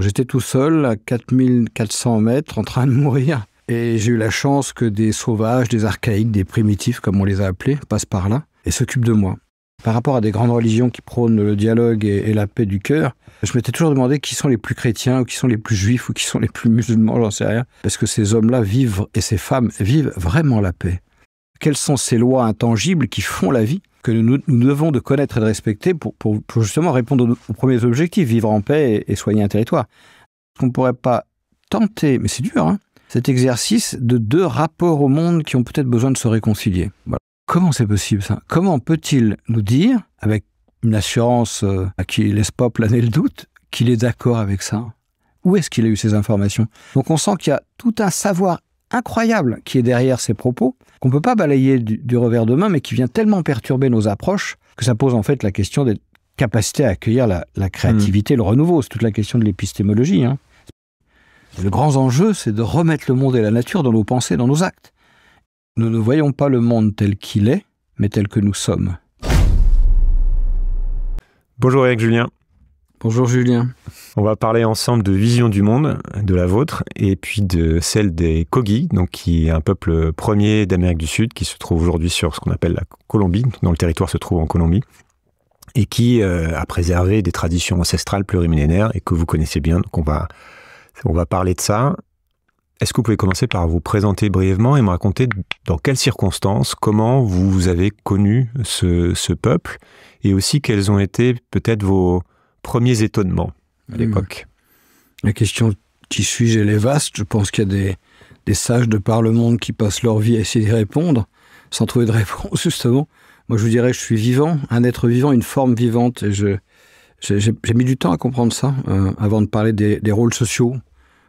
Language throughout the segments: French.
J'étais tout seul à 4400 mètres en train de mourir. Et j'ai eu la chance que des sauvages, des archaïques, des primitifs, comme on les a appelés, passent par là et s'occupent de moi. Par rapport à des grandes religions qui prônent le dialogue et, la paix du cœur, je m'étais toujours demandé qui sont les plus chrétiens, ou qui sont les plus juifs, ou qui sont les plus musulmans, j'en sais rien. Parce que ces hommes-là vivent, et ces femmes vivent vraiment la paix. Quelles sont ces lois intangibles qui font la vie que nous, nous, devons de connaître et de respecter pour, justement répondre aux, premiers objectifs, vivre en paix et, soigner un territoire. Qu'on ne pourrait pas tenter, mais c'est dur, hein, cet exercice de deux rapports au monde qui ont peut-être besoin de se réconcilier. Voilà. Comment c'est possible ça Comment peut-il nous dire, avec une assurance euh, à qui laisse pas planer le doute, qu'il est d'accord avec ça Où est-ce qu'il a eu ces informations Donc on sent qu'il y a tout un savoir incroyable qui est derrière ces propos, qu'on ne peut pas balayer du, revers de main, mais qui vient tellement perturber nos approches que ça pose en fait la question des capacités à accueillir la, créativité, mm. le renouveau. C'est toute la question de l'épistémologie. Hein. Le grand enjeu, c'est de remettre le monde et la nature dans nos pensées, dans nos actes. Nous ne voyons pas le monde tel qu'il est, mais tel que nous sommes. Bonjour Eric Julien. Bonjour Julien. On va parler ensemble de vision du monde, de la vôtre, et puis de celle des Kogi, donc qui est un peuple premier d'Amérique du Sud, qui se trouve aujourd'hui sur ce qu'on appelle la Colombie, dont le territoire se trouve en Colombie, et qui euh, a préservé des traditions ancestrales plurimillénaires et que vous connaissez bien. Donc on va, on va parler de ça. Est-ce que vous pouvez commencer par vous présenter brièvement et me raconter dans quelles circonstances, comment vous avez connu ce, ce peuple et aussi quelles ont été peut-être vos, premiers étonnements à hmm. l'époque La question qui suis-je, elle est vaste. Je pense qu'il y a des, des, sages de par le monde qui passent leur vie à essayer d'y répondre, sans trouver de réponse, justement. Moi, je vous dirais, je suis vivant, un être vivant, une forme vivante. Et je, j'ai, mis du temps à comprendre ça, euh, avant de parler des, rôles sociaux,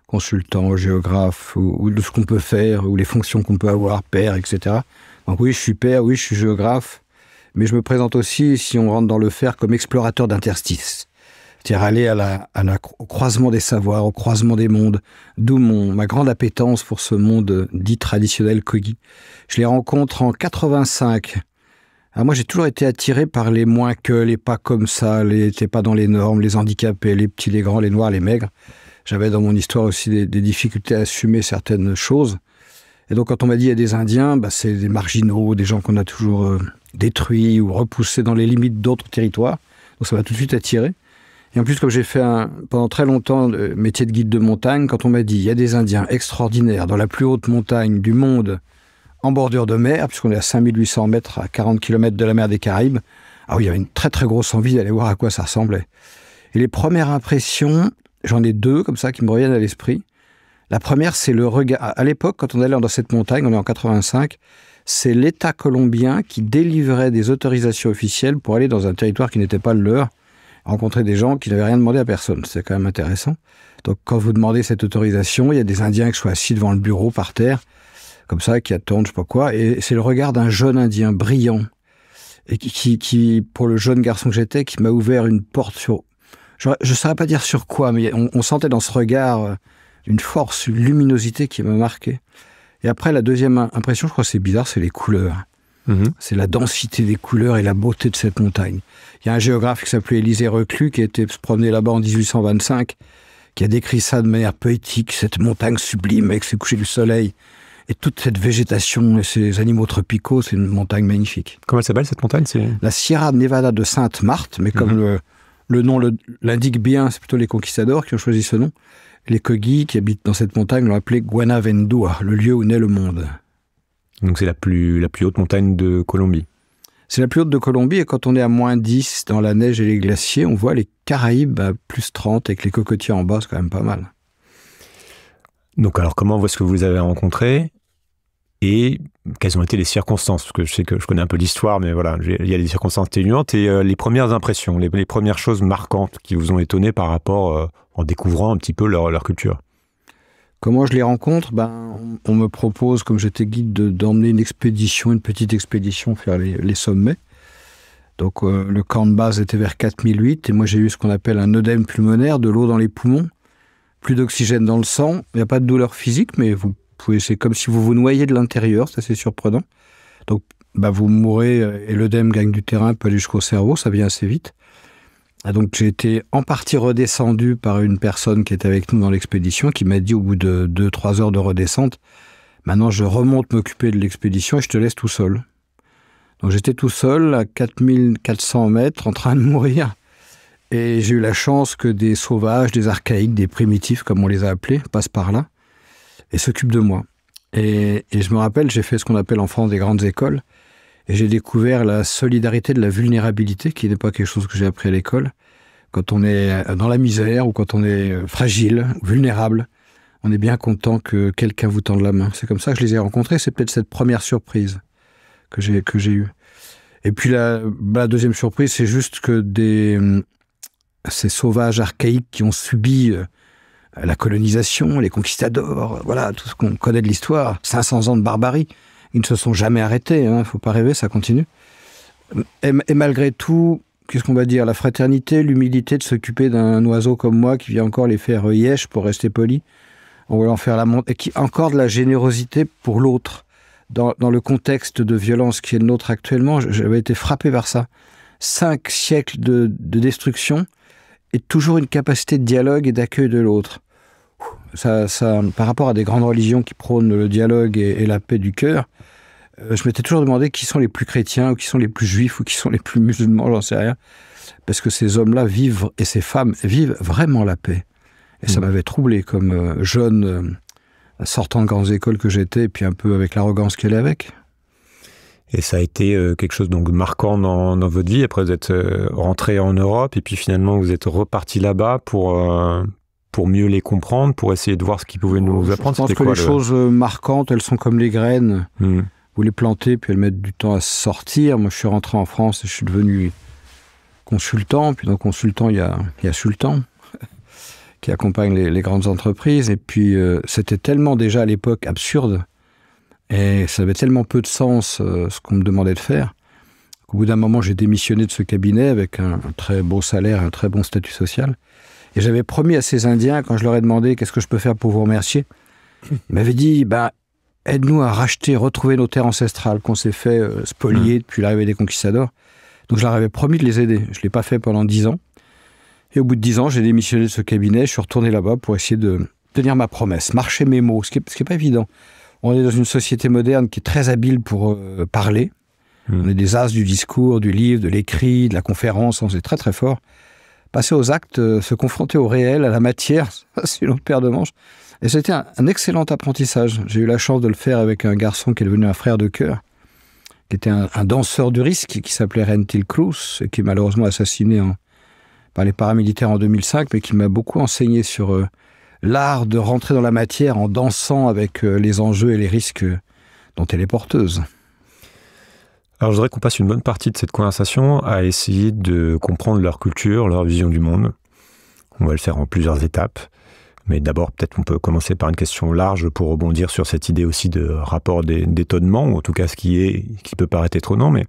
consultant, géographe, ou, de ce qu'on peut faire, ou les fonctions qu'on peut avoir, père, etc. Donc oui, je suis père, oui, je suis géographe, mais je me présente aussi, si on rentre dans le faire, comme explorateur d'interstices. C'est-à-dire aller la, au croisement des savoirs, au croisement des mondes, d'où ma grande appétence pour ce monde dit traditionnel Kogi. Je les rencontre en 85. moi, j'ai toujours été attiré par les moins que, les pas comme ça, les pas dans les normes, les handicapés, les petits, les grands, les noirs, les maigres. J'avais dans mon histoire aussi des, difficultés à assumer certaines choses. Et donc, quand on m'a dit il y a des Indiens, bah, c'est des marginaux, des gens qu'on a toujours euh, détruits ou repoussés dans les limites d'autres territoires. Donc, ça m'a tout de suite attiré. Et en plus, comme j'ai fait pendant très longtemps le métier de guide de montagne, quand on m'a dit il y a des Indiens extraordinaires dans la plus haute montagne du monde, en bordure de mer, puisqu'on est à 5800 mètres, à 40 km de la mer des Caraïbes, ah oui, il y avait une très très grosse envie d'aller voir à quoi ça ressemblait. Et les premières impressions, j'en ai deux comme ça qui me reviennent à l'esprit. La première, c'est le regard. À l'époque, quand on allait dans cette montagne, on est en 85, c'est l'État colombien qui délivrait des autorisations officielles pour aller dans un territoire qui n'était pas le leur rencontrer des gens qui n'avaient rien demandé à personne. C'est quand même intéressant. Donc quand vous demandez cette autorisation, il y a des Indiens qui sont assis devant le bureau par terre, comme ça, qui attendent je sais pas quoi. Et c'est le regard d'un jeune Indien brillant, et qui, qui, pour le jeune garçon que j'étais, qui m'a ouvert une porte sur... Je ne saurais pas dire sur quoi, mais on, sentait dans ce regard euh, une force, une luminosité qui me marquait. Et après, la deuxième impression, je crois que c'est bizarre, c'est les couleurs. Mhm. C'est la densité des couleurs et la beauté de cette montagne. Il y a un géographe qui s'appelait Élisée Reclus qui était se promener là-bas en 1825, qui a décrit ça de manière poétique, cette montagne sublime avec ses couchers du soleil et toute cette végétation et ces animaux tropicaux, c'est une montagne magnifique. Comment elle s'appelle cette montagne la Sierra Nevada de Sainte Marthe, mais comme mhm. le, nom l'indique bien, c'est plutôt les conquistadors qui ont choisi ce nom. Les Kogi qui habitent dans cette montagne l'ont appelée Guanavendua, le lieu où naît le monde. Donc c'est la plus, la plus haute montagne de Colombie. C'est la plus haute de Colombie et quand on est à moins 10 dans la neige et les glaciers, on voit les Caraïbes à plus 30 avec les cocotiers en bas, c'est quand même pas mal. Donc alors comment est-ce que vous avez rencontré et quelles ont été les circonstances Parce que je sais que je connais un peu l'histoire, mais voilà, il y a des circonstances ténuantes et euh, les premières impressions, les, premières choses marquantes qui vous ont étonné par rapport euh, en découvrant un petit peu leur culture. Comment je les rencontre ben, On me propose, comme j'étais guide, d'emmener une expédition, une petite expédition, faire les, sommets. Donc euh, le camp de base était vers 4008 et moi j'ai eu ce qu'on appelle un œdème pulmonaire, de l'eau dans les poumons, plus d'oxygène dans le sang, il n'y a pas de douleur physique mais vous pouvez c'est comme si vous vous noyez de l'intérieur, ça c'est surprenant. Donc bah, vous mourrez euh, et l'œdème gagne du terrain, peut aller jusqu'au cerveau, ça vient assez vite. Ah, donc j'ai été en partie redescendu par une personne qui était avec nous dans l'expédition qui m'a dit au bout de 2-3 heures de redescente, maintenant je remonte m'occuper de l'expédition et je te laisse tout seul. Donc j'étais tout seul à 4400 mètres en train de mourir. Et j'ai eu la chance que des sauvages, des archaïques, des primitifs, comme on les a appelés, passent par là et s'occupent de moi. Et, je me rappelle, j'ai fait ce qu'on appelle en France des grandes écoles. Et j'ai découvert la solidarité de la vulnérabilité, qui n'est pas quelque chose que j'ai appris à l'école. Quand on est euh, dans la misère ou quand on est euh, fragile, vulnérable, on est bien content que quelqu'un vous tende la main. C'est comme ça que je les ai rencontrés. C'est peut-être cette première surprise que j'ai que j'ai eue. Et puis la, bah, deuxième surprise, c'est juste que des hum, ces sauvages archaïques qui ont subi euh, la colonisation, les conquistadors, voilà tout ce qu'on connaît de l'histoire, 500 ans de barbarie, ils ne se sont jamais arrêtés, il hein, ne faut pas rêver, ça continue. Et, malgré tout, qu'est-ce qu'on va dire La fraternité, l'humilité de s'occuper d'un oiseau comme moi qui vient encore les faire euh, yèche pour rester poli, en voulant faire la montre, et qui encore de la générosité pour l'autre. Dans, le contexte de violence qui est le nôtre actuellement, j'avais été frappé par ça. Cinq siècles de, destruction et toujours une capacité de dialogue et d'accueil de l'autre. Ça, ça, par rapport à des grandes religions qui prônent le dialogue et, et la paix du cœur, euh, je m'étais toujours demandé qui sont les plus chrétiens ou qui sont les plus juifs ou qui sont les plus musulmans, j'en sais rien. Parce que ces hommes-là vivent et ces femmes vivent vraiment la paix. Et ça mm. m'avait troublé comme euh, jeune, euh, sortant de grandes écoles que j'étais, et puis un peu avec l'arrogance qu'elle est avec. Et ça a été quelque chose donc marquant dans, votre vie. Après, vous êtes rentré en Europe et puis finalement, vous êtes reparti là-bas pour, pour mieux les comprendre, pour essayer de voir ce qu'ils pouvaient oh, nous apprendre. Je pense que les choses marquantes, elles sont comme les graines. Mm les planter, puis elles mettent du temps à sortir. Moi, je suis rentré en France et je suis devenu consultant. Puis dans consultant, il y a, il y a Sultan qui accompagne les, grandes entreprises. Et puis, euh, c'était tellement déjà à l'époque absurde et ça avait tellement peu de sens euh, ce qu'on me demandait de faire qu'au bout d'un moment, j'ai démissionné de ce cabinet avec un, très beau salaire, un très bon statut social. Et j'avais promis à ces Indiens, quand je leur ai demandé qu'est-ce que je peux faire pour vous remercier, ils m'avaient dit bah, aide-nous à racheter, retrouver nos terres ancestrales qu'on s'est fait euh, spolier mmh. depuis l'arrivée des conquistadors. Donc je leur avais promis de les aider. Je ne l'ai pas fait pendant dix ans. Et au bout de dix ans, j'ai démissionné de ce cabinet. Je suis retourné là-bas pour essayer de tenir ma promesse, marcher mes mots, ce qui n'est pas évident. On est dans une société moderne qui est très habile pour euh, parler. Mmh. On est des as du discours, du livre, de l'écrit, de la conférence. On est très très fort. Passer aux actes, euh, se confronter au réel, à la matière, c'est une autre paire de manches. Et c'était un, excellent apprentissage. J'ai eu la chance de le faire avec un garçon qui est devenu un frère de cœur, qui était un, danseur du risque, qui s'appelait Rentil Cruz, et qui est malheureusement assassiné par les paramilitaires en 2005, mais qui m'a beaucoup enseigné sur euh, l'art de rentrer dans la matière en dansant avec euh, les enjeux et les risques euh, dont elle est porteuse. Alors je voudrais qu'on passe une bonne partie de cette conversation à essayer de comprendre leur culture, leur vision du monde. On va le faire en plusieurs étapes. Mais d'abord, peut-être on peut commencer par une question large pour rebondir sur cette idée aussi de rapport d'étonnement, ou en tout cas ce qui est, qui peut paraître étonnant, mais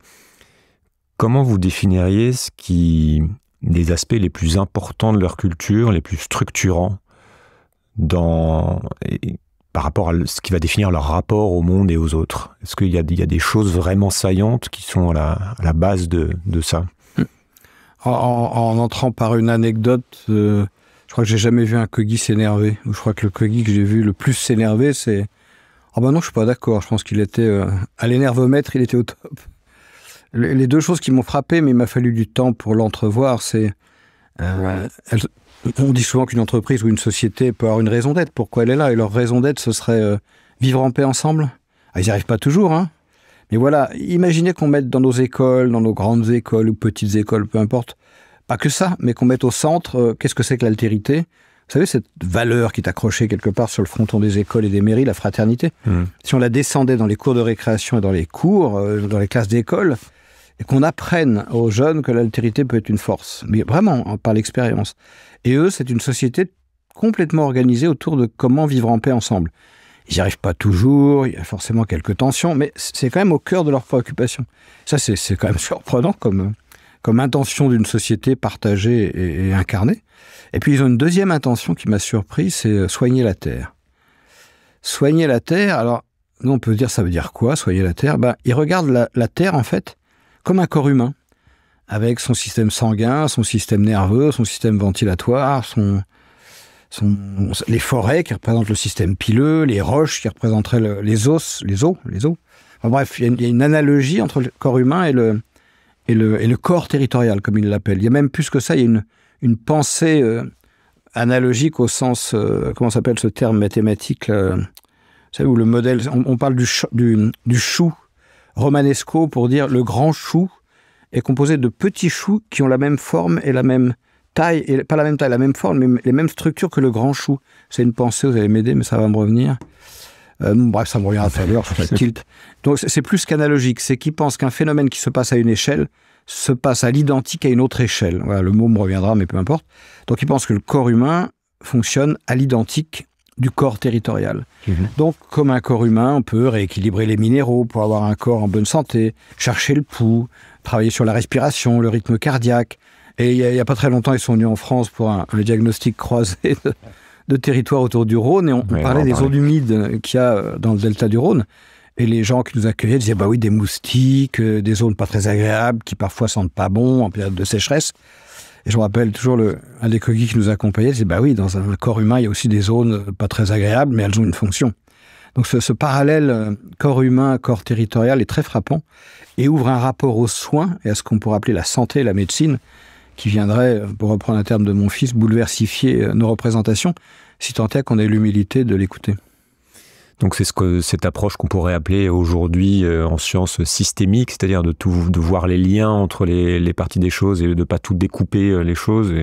comment vous définiriez ce qui, les aspects les plus importants de leur culture, les plus structurants dans, par rapport à ce qui va définir leur rapport au monde et aux autres Est-ce qu'il y, a des choses vraiment saillantes qui sont à la, base de, ça en, entrant par une anecdote, euh, crois que j'ai jamais vu un Kogi s'énerver. Je crois que le Kogi que j'ai vu le plus s'énerver, c'est ah ben non, je suis pas d'accord. Je pense qu'il était euh, À à mètre il était au top. Les deux choses qui m'ont frappé, mais il m'a fallu du temps pour l'entrevoir, c'est euh, on dit souvent qu'une entreprise ou une société peut avoir une raison d'être. Pourquoi elle est là Et leur raison d'être, ce serait euh, vivre en paix ensemble. Ah, ils n'y arrivent pas toujours, hein. Mais voilà, imaginez qu'on mette dans nos écoles, dans nos grandes écoles ou petites écoles, peu importe, pas que ça, mais qu'on mette au centre euh, qu'est-ce que c'est que l'altérité. Vous savez, cette valeur qui est accrochée quelque part sur le fronton des écoles et des mairies, la fraternité. Mmh. Si on la descendait dans les cours de récréation et dans les cours, euh, dans les classes d'école, et qu'on apprenne aux jeunes que l'altérité peut être une force, mais vraiment hein, par l'expérience. Et eux, c'est une société complètement organisée autour de comment vivre en paix ensemble. Ils n'y arrivent pas toujours, il y a forcément quelques tensions, mais c'est quand même au cœur de leurs préoccupations. Ça, c'est quand même surprenant comme, euh, comme intention d'une société partagée et, incarnée. Et puis ils ont une deuxième intention qui m'a surpris, c'est euh, soigner la Terre. Soigner la Terre, alors nous on peut dire ça veut dire quoi, soigner la Terre ben, Ils regardent la, Terre en fait comme un corps humain, avec son système sanguin, son système nerveux, son système ventilatoire, son, les forêts qui représentent le système pileux, les roches qui représenteraient les os, les os, les eaux. bref, il il y, a une analogie entre le corps humain et le, et le, et le corps territorial, comme il l'appelle. Il y a même plus que ça, il y a une, une pensée euh, analogique au sens, euh, comment s'appelle ce terme mathématique, euh, vous savez, où le modèle, on, parle du, du, du, chou romanesco pour dire le grand chou est composé de petits choux qui ont la même forme et la même taille, et pas la même taille, la même forme, mais les mêmes structures que le grand chou. C'est une pensée, vous allez m'aider, mais ça va me revenir. Euh, bref, ça me revient à l'heure, je Donc c'est plus qu'analogique, c'est qu'ils pense qu'un phénomène qui se passe à une échelle se passe à l'identique à une autre échelle. Voilà, le mot me reviendra, mais peu importe. Donc il pense que le corps humain fonctionne à l'identique du corps territorial. Mhm. Donc, comme un corps humain, on peut rééquilibrer les minéraux pour avoir un corps en bonne santé, chercher le pouls, travailler sur la respiration, le rythme cardiaque, et il n'y a, pas très longtemps, ils sont venus en France pour un, diagnostic croisé de territoire autour du Rhône et on, parlait des zones humides qu'il y a euh, dans le delta du Rhône. Et les gens qui nous accueillaient disaient, bah oui, des moustiques, euh, des zones pas très agréables, qui parfois sentent pas bon en période de sécheresse. Et je me rappelle toujours un des coquilles qui nous accompagnait, disait, bah oui, dans un corps humain, il y a aussi des zones pas très agréables, mais elles ont une fonction. Donc ce, ce parallèle euh, corps humain, corps territorial est très frappant et ouvre un rapport aux soins et à ce qu'on pourrait appeler la santé et la médecine qui viendrait, pour reprendre un terme de mon fils, bouleversifier euh, nos représentations, si tant est qu'on ait l'humilité de l'écouter. Donc c'est ce que cette approche qu'on pourrait appeler aujourd'hui euh, en science, systémique, c'est-à-dire de tout de voir les liens entre les, parties des choses et de ne pas tout découper euh, les choses. Et...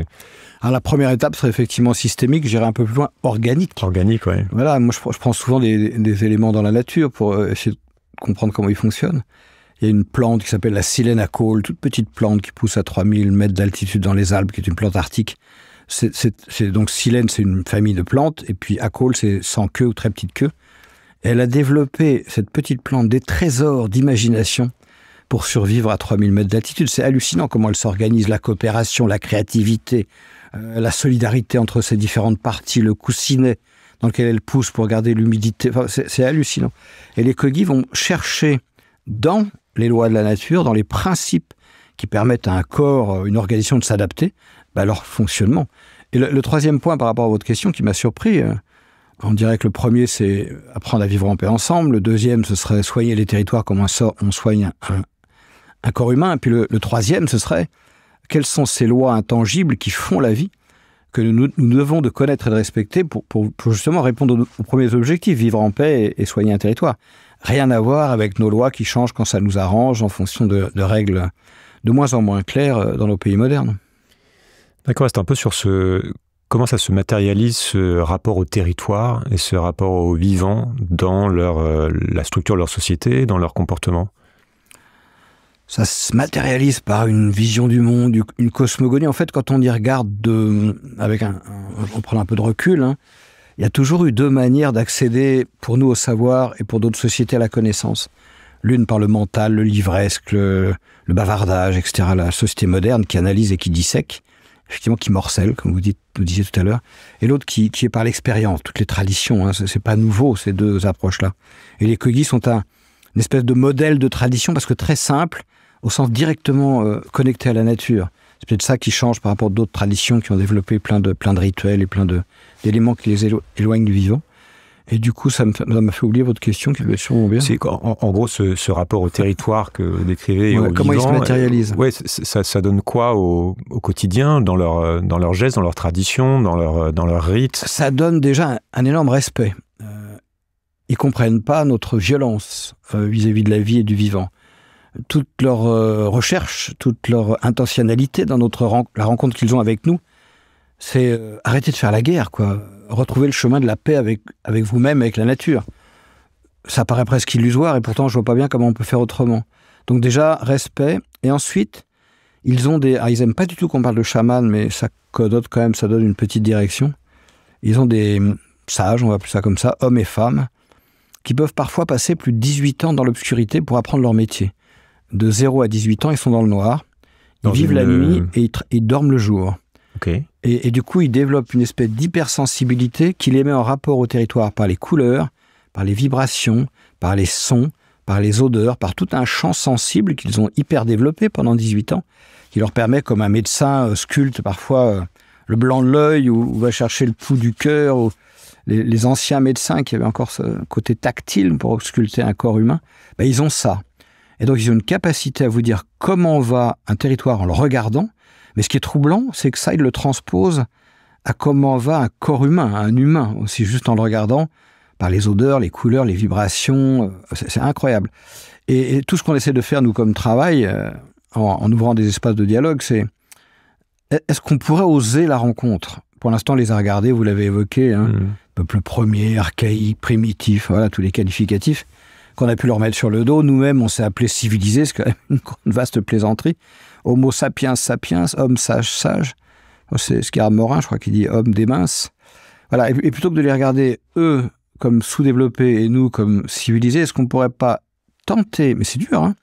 Alors ah, la première étape serait effectivement systémique, j'irai un peu plus loin, organique. Organique, oui. Voilà, moi je, prends souvent des, des, éléments dans la nature pour essayer de comprendre comment ils fonctionnent. Il y a une plante qui s'appelle la silène à toute petite plante qui pousse à 3000 mètres d'altitude dans les Alpes, qui est une plante arctique. C'est donc silène, c'est une famille de plantes, et puis à c'est sans queue ou très petite queue. Elle a développé, cette petite plante, des trésors d'imagination pour survivre à 3000 mètres d'altitude. C'est hallucinant comment elle s'organise, la coopération, la créativité, euh, la solidarité entre ses différentes parties, le coussinet dans lequel elle pousse pour garder l'humidité. c'est hallucinant. Et les kogi vont chercher dans les lois de la nature, dans les principes qui permettent à un corps, euh, une organisation de s'adapter à bah, leur fonctionnement. Et le, troisième point par rapport à votre question qui m'a surpris, euh, on dirait que le premier, c'est apprendre à vivre en paix ensemble. Le deuxième, ce serait soigner les territoires comme on soigne un, corps humain. Et puis le, troisième, ce serait quelles sont ces lois intangibles qui font la vie que nous, devons de connaître et de respecter pour, justement répondre aux, premiers objectifs, vivre en paix et soigner un territoire rien à voir avec nos lois qui changent quand ça nous arrange en fonction de, règles de moins en moins claires euh, dans nos pays modernes. D'accord, c'est un peu sur ce comment ça se matérialise ce rapport au territoire et ce rapport aux vivants dans leur, euh, la structure de leur société, dans leur comportement Ça se matérialise par une vision du monde, une cosmogonie. En fait, quand on y regarde de, avec un, on prend un peu de recul, hein, il y a toujours eu deux manières d'accéder pour nous au savoir et pour d'autres sociétés à la connaissance. L'une par le mental, le livresque, le, bavardage, etc. La société moderne qui analyse et qui dissèque, effectivement qui morcelle, comme vous, dites, vous disiez tout à l'heure. Et l'autre qui, est par l'expérience, toutes les traditions. Hein, c'est pas nouveau ces deux approches-là. Et les Kogis sont un, une espèce de modèle de tradition parce que très simple, au sens directement euh, connecté à la nature. C'est peut-être ça qui change par rapport à d'autres traditions qui ont développé plein de, plein de rituels et plein de, d'éléments qui les éloignent du vivant. Et du coup, ça m'a fait oublier votre question qui avait sûrement bien. C'est en, gros ce, rapport au territoire que vous décrivez. comment ils il se matérialise euh, Ouais, ça, donne quoi au, quotidien, dans leur euh, dans leurs gestes, dans leurs traditions, dans leur euh, dans leurs rites Ça donne déjà un, énorme respect. Ils ne comprennent pas notre violence vis-à-vis de la vie et du vivant. Toute leur recherche, toute leur intentionnalité dans notre la rencontre qu'ils ont avec nous, c'est euh, arrêter de faire la guerre, quoi. Retrouver le chemin de la paix avec, avec vous-même, avec la nature. Ça paraît presque illusoire et pourtant je vois pas bien comment on peut faire autrement. Donc déjà, respect. Et ensuite, ils ont des... Ah, ils aiment pas du tout qu'on parle de chaman, mais ça donne quand même, ça donne une petite direction. Ils ont des hum, sages, on va appeler ça comme ça, hommes et femmes, qui peuvent parfois passer plus de 18 ans dans l'obscurité pour apprendre leur métier. De 0 à 18 ans, ils sont dans le noir, ils vivent la nuit euh, et ils, dorment le jour. OK et, du coup, ils développent une espèce d'hypersensibilité qui les met en rapport au territoire par les couleurs, par les vibrations, par les sons, par les odeurs, par tout un champ sensible qu'ils ont hyper développé pendant 18 ans, qui leur permet, comme un médecin euh, sculpte parfois euh, le blanc de l'œil ou, va chercher le pouls du cœur, ou les, anciens médecins qui avaient encore ce côté tactile pour sculpter un corps humain, ben ils ont ça. Et donc ils ont une capacité à vous dire comment va un territoire en le regardant, mais ce qui est troublant, c'est que ça, il le transpose à comment va un corps humain, un humain aussi, juste en le regardant par les odeurs, les couleurs, les vibrations. Euh, c'est incroyable. Et, tout ce qu'on essaie de faire, nous, comme travail, euh, en, ouvrant des espaces de dialogue, c'est est-ce qu'on pourrait oser la rencontre Pour l'instant, les a regardés, vous l'avez évoqué, hein, mmh. peuple premier, archaïque, primitif, voilà, tous les qualificatifs qu'on a pu leur mettre sur le dos. Nous-mêmes, on s'est appelés civilisés, c'est quand même une vaste plaisanterie. Homo sapiens sapiens, homme sage sage. Oh, c'est ce à Morin, je crois, qui dit homme des minces. Voilà. Et, plutôt que de les regarder, eux, comme sous-développés et nous comme civilisés, est-ce qu'on ne pourrait pas tenter, mais c'est dur, hein,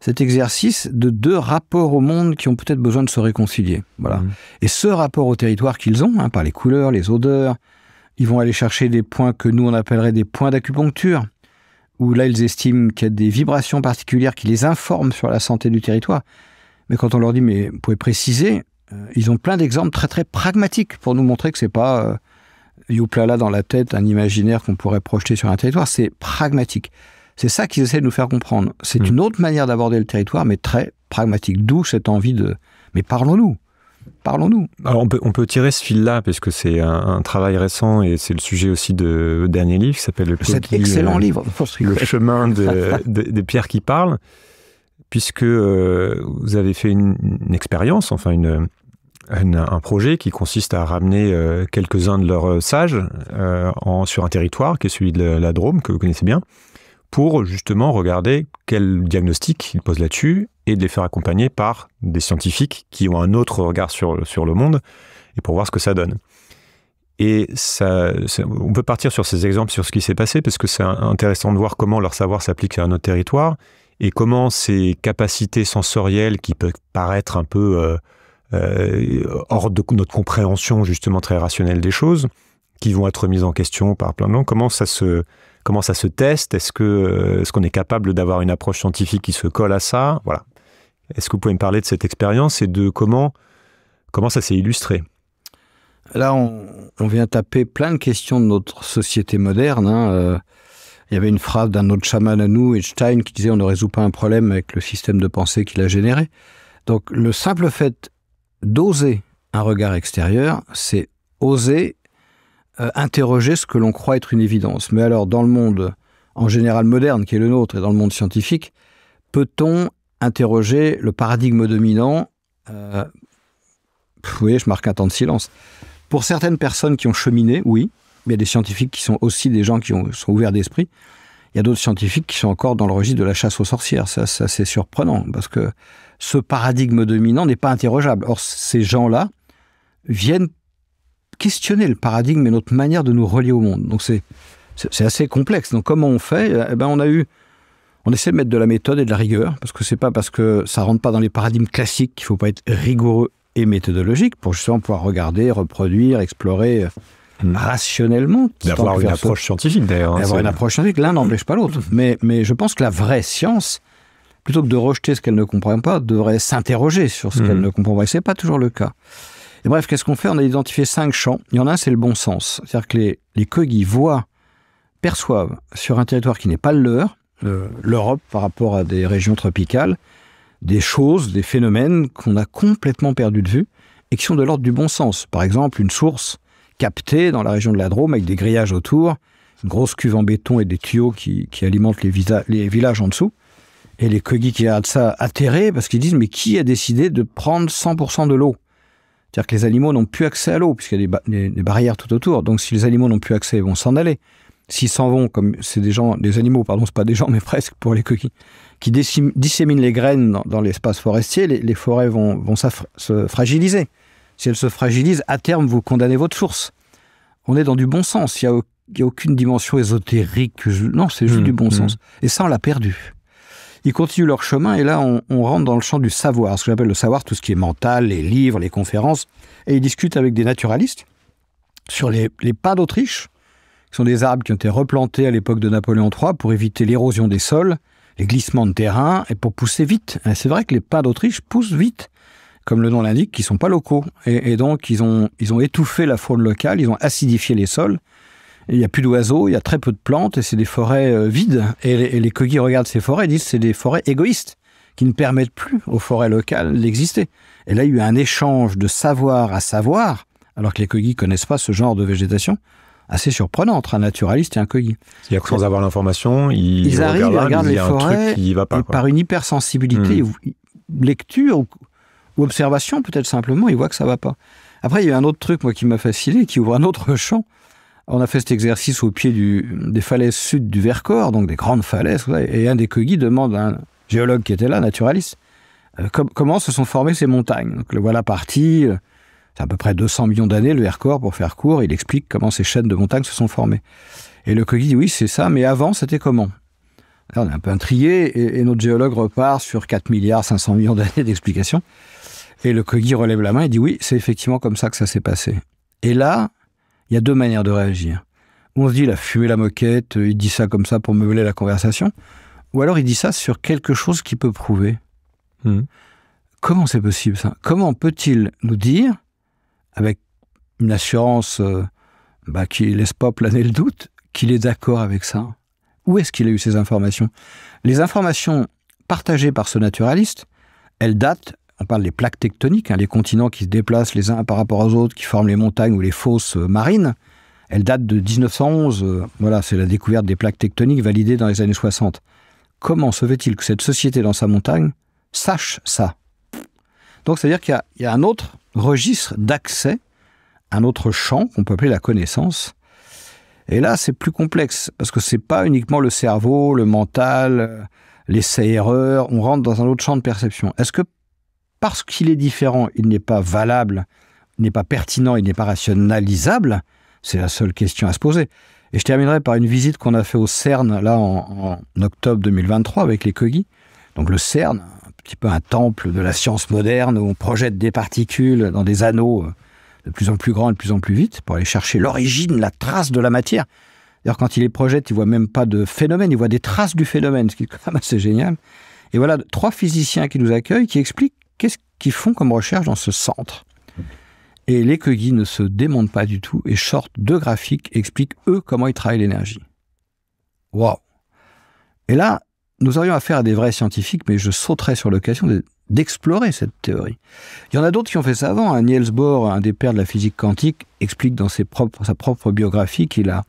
cet exercice de deux rapports au monde qui ont peut-être besoin de se réconcilier. Voilà. Mmh. Et ce rapport au territoire qu'ils ont, hein, par les couleurs, les odeurs, ils vont aller chercher des points que nous on appellerait des points d'acupuncture, où là ils estiment qu'il y a des vibrations particulières qui les informent sur la santé du territoire. Mais quand on leur dit, mais vous pouvez préciser, euh, ils ont plein d'exemples très très pragmatiques pour nous montrer que c'est pas euh, là dans la tête, un imaginaire qu'on pourrait projeter sur un territoire, c'est pragmatique. C'est ça qu'ils essaient de nous faire comprendre. C'est mm. une autre manière d'aborder le territoire, mais très pragmatique. D'où cette envie de. Mais parlons-nous. Parlons-nous. Alors on peut, on peut tirer ce fil-là, parce que c'est un, travail récent et c'est le sujet aussi de dernier livre qui s'appelle excellent euh, livre. Le chemin de, des pierres qui parlent puisque euh, vous avez fait une, expérience, enfin un projet qui consiste à ramener euh, quelques-uns de leurs euh, sages sur un territoire qui est celui de la Drôme, que vous connaissez bien, pour justement regarder quel diagnostic ils posent là-dessus et de les faire accompagner par des scientifiques qui ont un autre regard sur, le monde et pour voir ce que ça donne. Et on peut partir sur ces exemples, sur ce qui s'est passé, parce que c'est intéressant de voir comment leur savoir s'applique à un autre territoire et comment ces capacités sensorielles qui peuvent paraître un peu euh, euh, hors de notre compréhension justement très rationnelle des choses, qui vont être mises en question par plein de gens, comment ça se, comment ça se teste Est-ce que euh, est-ce qu'on est capable d'avoir une approche scientifique qui se colle à ça Voilà. Est-ce que vous pouvez me parler de cette expérience et de comment, comment ça s'est illustré Là, on, on, vient taper plein de questions de notre société moderne. Hein. Il y avait une phrase d'un autre chaman à nous, Einstein, qui disait on ne résout pas un problème avec le système de pensée qu'il a généré. Donc le simple fait d'oser un regard extérieur, c'est oser euh, interroger ce que l'on croit être une évidence. Mais alors dans le monde en général moderne qui est le nôtre et dans le monde scientifique, peut-on interroger le paradigme dominant euh, Vous voyez, je marque un temps de silence. Pour certaines personnes qui ont cheminé, oui, il y a des scientifiques qui sont aussi des gens qui sont ouverts d'esprit. Il y a d'autres scientifiques qui sont encore dans le registre de la chasse aux sorcières. Ça, ça c'est surprenant, parce que ce paradigme dominant n'est pas interrogeable. Or, ces gens-là viennent questionner le paradigme et notre manière de nous relier au monde. Donc, c'est, assez complexe. Donc, comment on fait eh ben, on a eu... On essaie de mettre de la méthode et de la rigueur, parce que c'est pas parce que ça rentre pas dans les paradigmes classiques qu'il faut pas être rigoureux et méthodologique pour justement pouvoir regarder, reproduire, explorer. Euh, Hmm. rationnellement. D'avoir une approche scientifique d'ailleurs. Hein, D'avoir une approche scientifique, l'un n'empêche pas l'autre. Hmm. Mais, mais je pense que la vraie science, plutôt que de rejeter ce qu'elle ne comprend pas, devrait s'interroger sur ce qu'elle hmm. ne comprend pas. Et ce n'est pas toujours le cas. Et bref, qu'est-ce qu'on fait On a identifié cinq champs. Il y en a un, c'est le bon sens. C'est-à-dire que les, les voient, perçoivent sur un territoire qui n'est pas leur, l'Europe par rapport à des régions tropicales, des choses, des phénomènes qu'on a complètement perdu de vue et qui sont de l'ordre du bon sens. Par exemple, une source capté dans la région de la Drôme avec des grillages autour, une grosse cuve en béton et des tuyaux qui, alimentent les, villages en dessous. Et les coquilles qui regardent ça atterrés parce qu'ils disent mais qui a décidé de prendre 100% de l'eau C'est-à-dire que les animaux n'ont plus accès à l'eau puisqu'il y a des, barrières tout autour. Donc si les animaux n'ont plus accès, ils vont s'en aller. S'ils s'en vont, comme c'est des gens, des animaux, pardon, c'est pas des gens, mais presque pour les coquilles, qui disséminent les graines dans, l'espace forestier, les, forêts vont se fragiliser. Si elle se fragilise, à terme, vous condamnez votre source. On est dans du bon sens. Il n'y a, aucune dimension ésotérique. Non, c'est juste mmh, du bon mmh. sens. Et ça, on l'a perdu. Ils continuent leur chemin et là, on, rentre dans le champ du savoir, ce que j'appelle le savoir, tout ce qui est mental, les livres, les conférences. Et ils discutent avec des naturalistes sur les, les pins d'Autriche, qui sont des arbres qui ont été replantés à l'époque de Napoléon III pour éviter l'érosion des sols, les glissements de terrain et pour pousser vite. C'est vrai que les pins d'Autriche poussent vite comme le nom l'indique, qui sont pas locaux. Et, donc, ils ont, ils ont étouffé la faune locale, ils ont acidifié les sols. Il n'y a plus d'oiseaux, il y a très peu de plantes, et c'est des forêts euh, vides. Et les, et regardent ces forêts et disent c'est des forêts égoïstes qui ne permettent plus aux forêts locales d'exister. Et là, il y a eu un échange de savoir à savoir, alors que les ne connaissent pas ce genre de végétation, assez surprenant entre un naturaliste et un coquille. sans avoir l'information, ils, arrivent, regardent, ils regardent les forêts, qui va et par une hypersensibilité, mmh. lecture, ou observation peut-être simplement, il voit que ça va pas. Après, il y a un autre truc, moi, qui m'a fasciné, qui ouvre un autre champ. On a fait cet exercice au pied du, des falaises sud du Vercors, donc des grandes falaises, et un des Kogis demande à un géologue qui était là, naturaliste, euh, comment se sont formées ces montagnes. Donc le voilà parti, euh, c'est à peu près 200 millions d'années, le Vercors, pour faire court, il explique comment ces chaînes de montagnes se sont formées. Et le cogui dit oui, c'est ça, mais avant, c'était comment on est un peu intrigué et, notre géologue repart sur 4 milliards 500 millions d'années d'explications. Et le Kogi relève la main et dit oui, c'est effectivement comme ça que ça s'est passé. Et là, il y a deux manières de réagir. On se dit, il a fumé la moquette, euh, il dit ça comme ça pour meuler la conversation. Ou alors il dit ça sur quelque chose qui peut prouver. Hmm. Comment c'est possible ça Comment peut-il nous dire, avec une assurance euh, bah, qui laisse pas planer le doute, qu'il est d'accord avec ça où est-ce qu'il a eu ces informations Les informations partagées par ce naturaliste, elles datent, on parle des plaques tectoniques, hein, les continents qui se déplacent les uns par rapport aux autres, qui forment les montagnes ou les fosses euh, marines, elles datent de 1911. Euh, voilà, c'est la découverte des plaques tectoniques validée dans les années 60. Comment se fait-il que cette société dans sa montagne sache ça Donc, c'est-à-dire qu'il y, y, a un autre registre d'accès, un autre champ qu'on peut appeler la connaissance, et là, c'est plus complexe, parce que c'est pas uniquement le cerveau, le mental, euh, l'essai-erreur, e on rentre dans un autre champ de perception. Est-ce que parce qu'il est différent, il n'est pas valable, n'est pas pertinent, il n'est pas rationalisable C'est la seule question à se poser. Et je terminerai par une visite qu'on a fait au CERN, là, en, octobre 2023, avec les Cogi. Donc le CERN, un petit peu un temple de la science moderne, où on projette des particules dans des anneaux euh, de plus en plus grand de plus en plus vite pour aller chercher l'origine, la trace de la matière. D'ailleurs, quand il les projette, il voit même pas de phénomène, il voit des traces du phénomène, ce qui est quand même assez génial. Et voilà trois physiciens qui nous accueillent, qui expliquent qu'est-ce qu'ils font comme recherche dans ce centre. Et les ne se démontent pas du tout et sortent deux graphiques et expliquent eux comment ils travaillent l'énergie. Waouh Et là, nous aurions affaire à des vrais scientifiques, mais je sauterai sur l'occasion d'explorer cette théorie. Il y en a d'autres qui ont fait ça avant. Hein. Niels Bohr, un des pères de la physique quantique, explique dans sa propre biographie qu'il a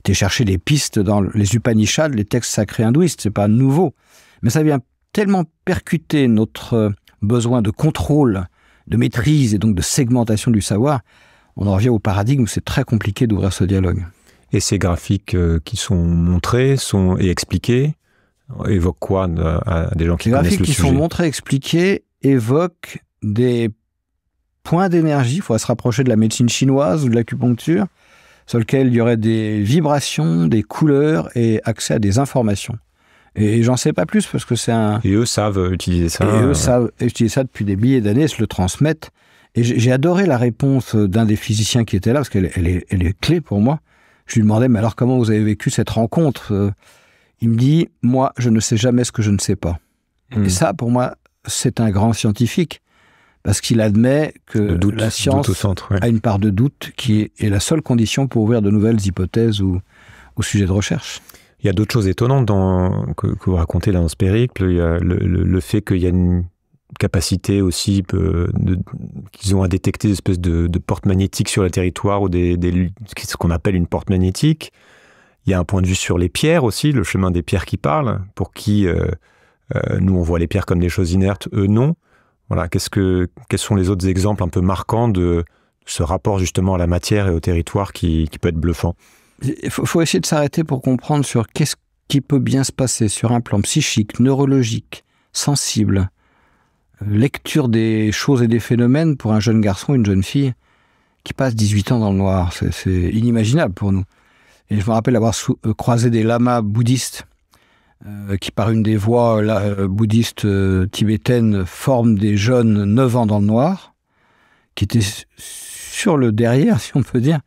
été chercher des pistes dans les Upanishads, les textes sacrés hindouistes. C'est pas nouveau, mais ça vient tellement percuter notre euh, besoin de contrôle, de maîtrise et donc de segmentation du savoir. On en revient au paradigme où c'est très compliqué d'ouvrir ce dialogue. Et ces graphiques euh, qui sont montrés sont, et expliqués évoque quoi euh, à des gens qui les graphiques qui sont montrés, expliqués, évoquent des points d'énergie. Il faut se rapprocher de la médecine chinoise ou de l'acupuncture, sur lequel il y aurait des vibrations, des couleurs et accès à des informations. Et j'en sais pas plus parce que c'est un. Et eux savent euh, utiliser ça. Et eux savent utiliser ça depuis des milliers d'années se le transmettent. Et j'ai adoré la réponse d'un des physiciens qui était là parce qu'elle elle est, est, clé pour moi. Je lui demandais mais alors comment vous avez vécu cette rencontre euh, il me dit, moi, je ne sais jamais ce que je ne sais pas. Et hmm. ça, pour moi, c'est un grand scientifique, parce qu'il admet que la science a une part de doute qui est, la seule condition pour ouvrir de nouvelles hypothèses ou, au sujet de recherche. Il y a d'autres choses étonnantes dans, que, vous racontez dans ce périple. Il y a le, fait qu'il y a une capacité aussi euh, qu'ils ont à détecter des espèces de, portes magnétiques sur le territoire ou des, des ce qu'on appelle une porte magnétique. Il y a un point de vue sur les pierres aussi, le chemin des pierres qui parle, pour qui euh, euh, nous on voit les pierres comme des choses inertes, eux non. Voilà, qu'est-ce que quels sont les autres exemples un peu marquants de ce rapport justement à la matière et au territoire qui, peut être bluffant Il faut, essayer de s'arrêter pour comprendre sur qu'est-ce qui peut bien se passer sur un plan psychique, neurologique, sensible, euh, lecture des choses et des phénomènes pour un jeune garçon, une jeune fille qui passe 18 ans dans le noir. C'est inimaginable pour nous. Et je me rappelle avoir euh, croisé des lamas bouddhistes euh, qui, par une des voies euh, bouddhistes tibétaines, forment des jeunes 9 ans dans le noir, qui étaient sur le derrière, si on peut dire,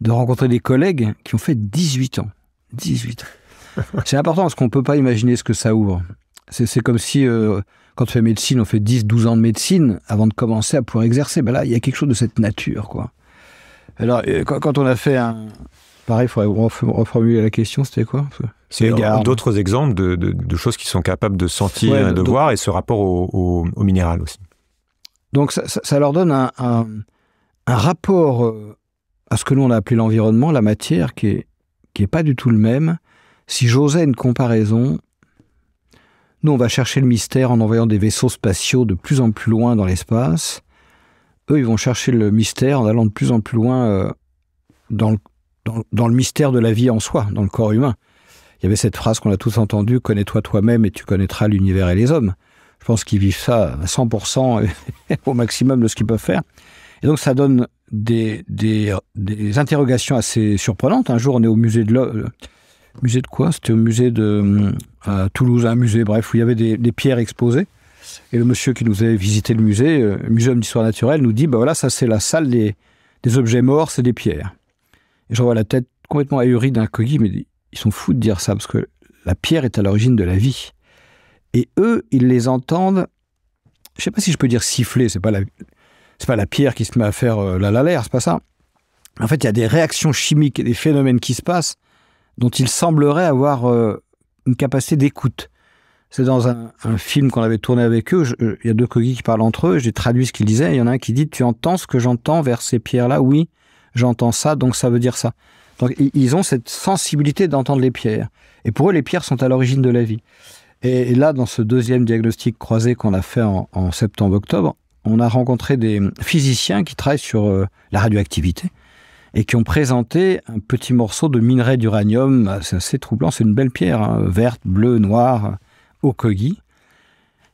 de rencontrer des collègues qui ont fait 18 ans. 18 ans. C'est important parce qu'on ne peut pas imaginer ce que ça ouvre. C'est comme si, quand on fait médecine, on fait 10, 12 ans de médecine avant de commencer à pouvoir exercer. Ben là, il y a quelque chose de cette nature, quoi. Alors, quand on a fait un, Pareil, il faudrait reformuler la question, c'était quoi C'est d'autres exemples de, choses qui sont capables de sentir, de, voir, et ce rapport au, minéral aussi. Donc ça, leur donne un, rapport euh, à ce que on a appelé l'environnement, la matière, qui n'est qui est pas du tout le même. Si j'osais une comparaison, nous on va chercher le mystère en envoyant des vaisseaux spatiaux de plus en plus loin dans l'espace. Eux, ils vont chercher le mystère en allant de plus en plus loin euh, dans le dans, le mystère de la vie en soi, dans le corps humain. Il y avait cette phrase qu'on a tous entendue, connais-toi toi-même et tu connaîtras l'univers et les hommes. Je pense qu'ils vivent ça à 100% au maximum de ce qu'ils peuvent faire. Et donc ça donne des, des, interrogations assez surprenantes. Un jour, on est au musée de l'homme. Euh, musée de quoi C'était au musée de euh, Toulouse, un musée, bref, où il y avait des, pierres exposées. Et le monsieur qui nous avait visité le musée, le euh, d'histoire naturelle, nous dit, ben voilà, ça c'est la salle des, des objets morts, c'est des pierres. Et je revois la tête complètement ahurie d'un Kogi, mais ils sont fous de dire ça, parce que la pierre est à l'origine de la vie. Et eux, ils les entendent, je ne sais pas si je peux dire siffler, c'est pas c'est pas la pierre qui se met à faire euh, la la la c'est pas ça. En fait, il y a des réactions chimiques et des phénomènes qui se passent dont ils sembleraient avoir euh, une capacité d'écoute. C'est dans un, film qu'on avait tourné avec eux. Euh, il y a deux Kogi qui parlent entre eux. J'ai traduit ce qu'ils disaient. Il y en a un qui dit Tu entends ce que j'entends vers ces pierres-là Oui j'entends ça, donc ça veut dire ça. Donc ils ont cette sensibilité d'entendre les pierres. Et pour eux, les pierres sont à l'origine de la vie. Et, là, dans ce deuxième diagnostic croisé qu'on a fait en, septembre-octobre, on a rencontré des physiciens qui travaillent sur euh, la radioactivité et qui ont présenté un petit morceau de minerai d'uranium. Bah, c'est assez troublant, c'est une belle pierre, hein, verte, bleue, noire, euh, au Kogi.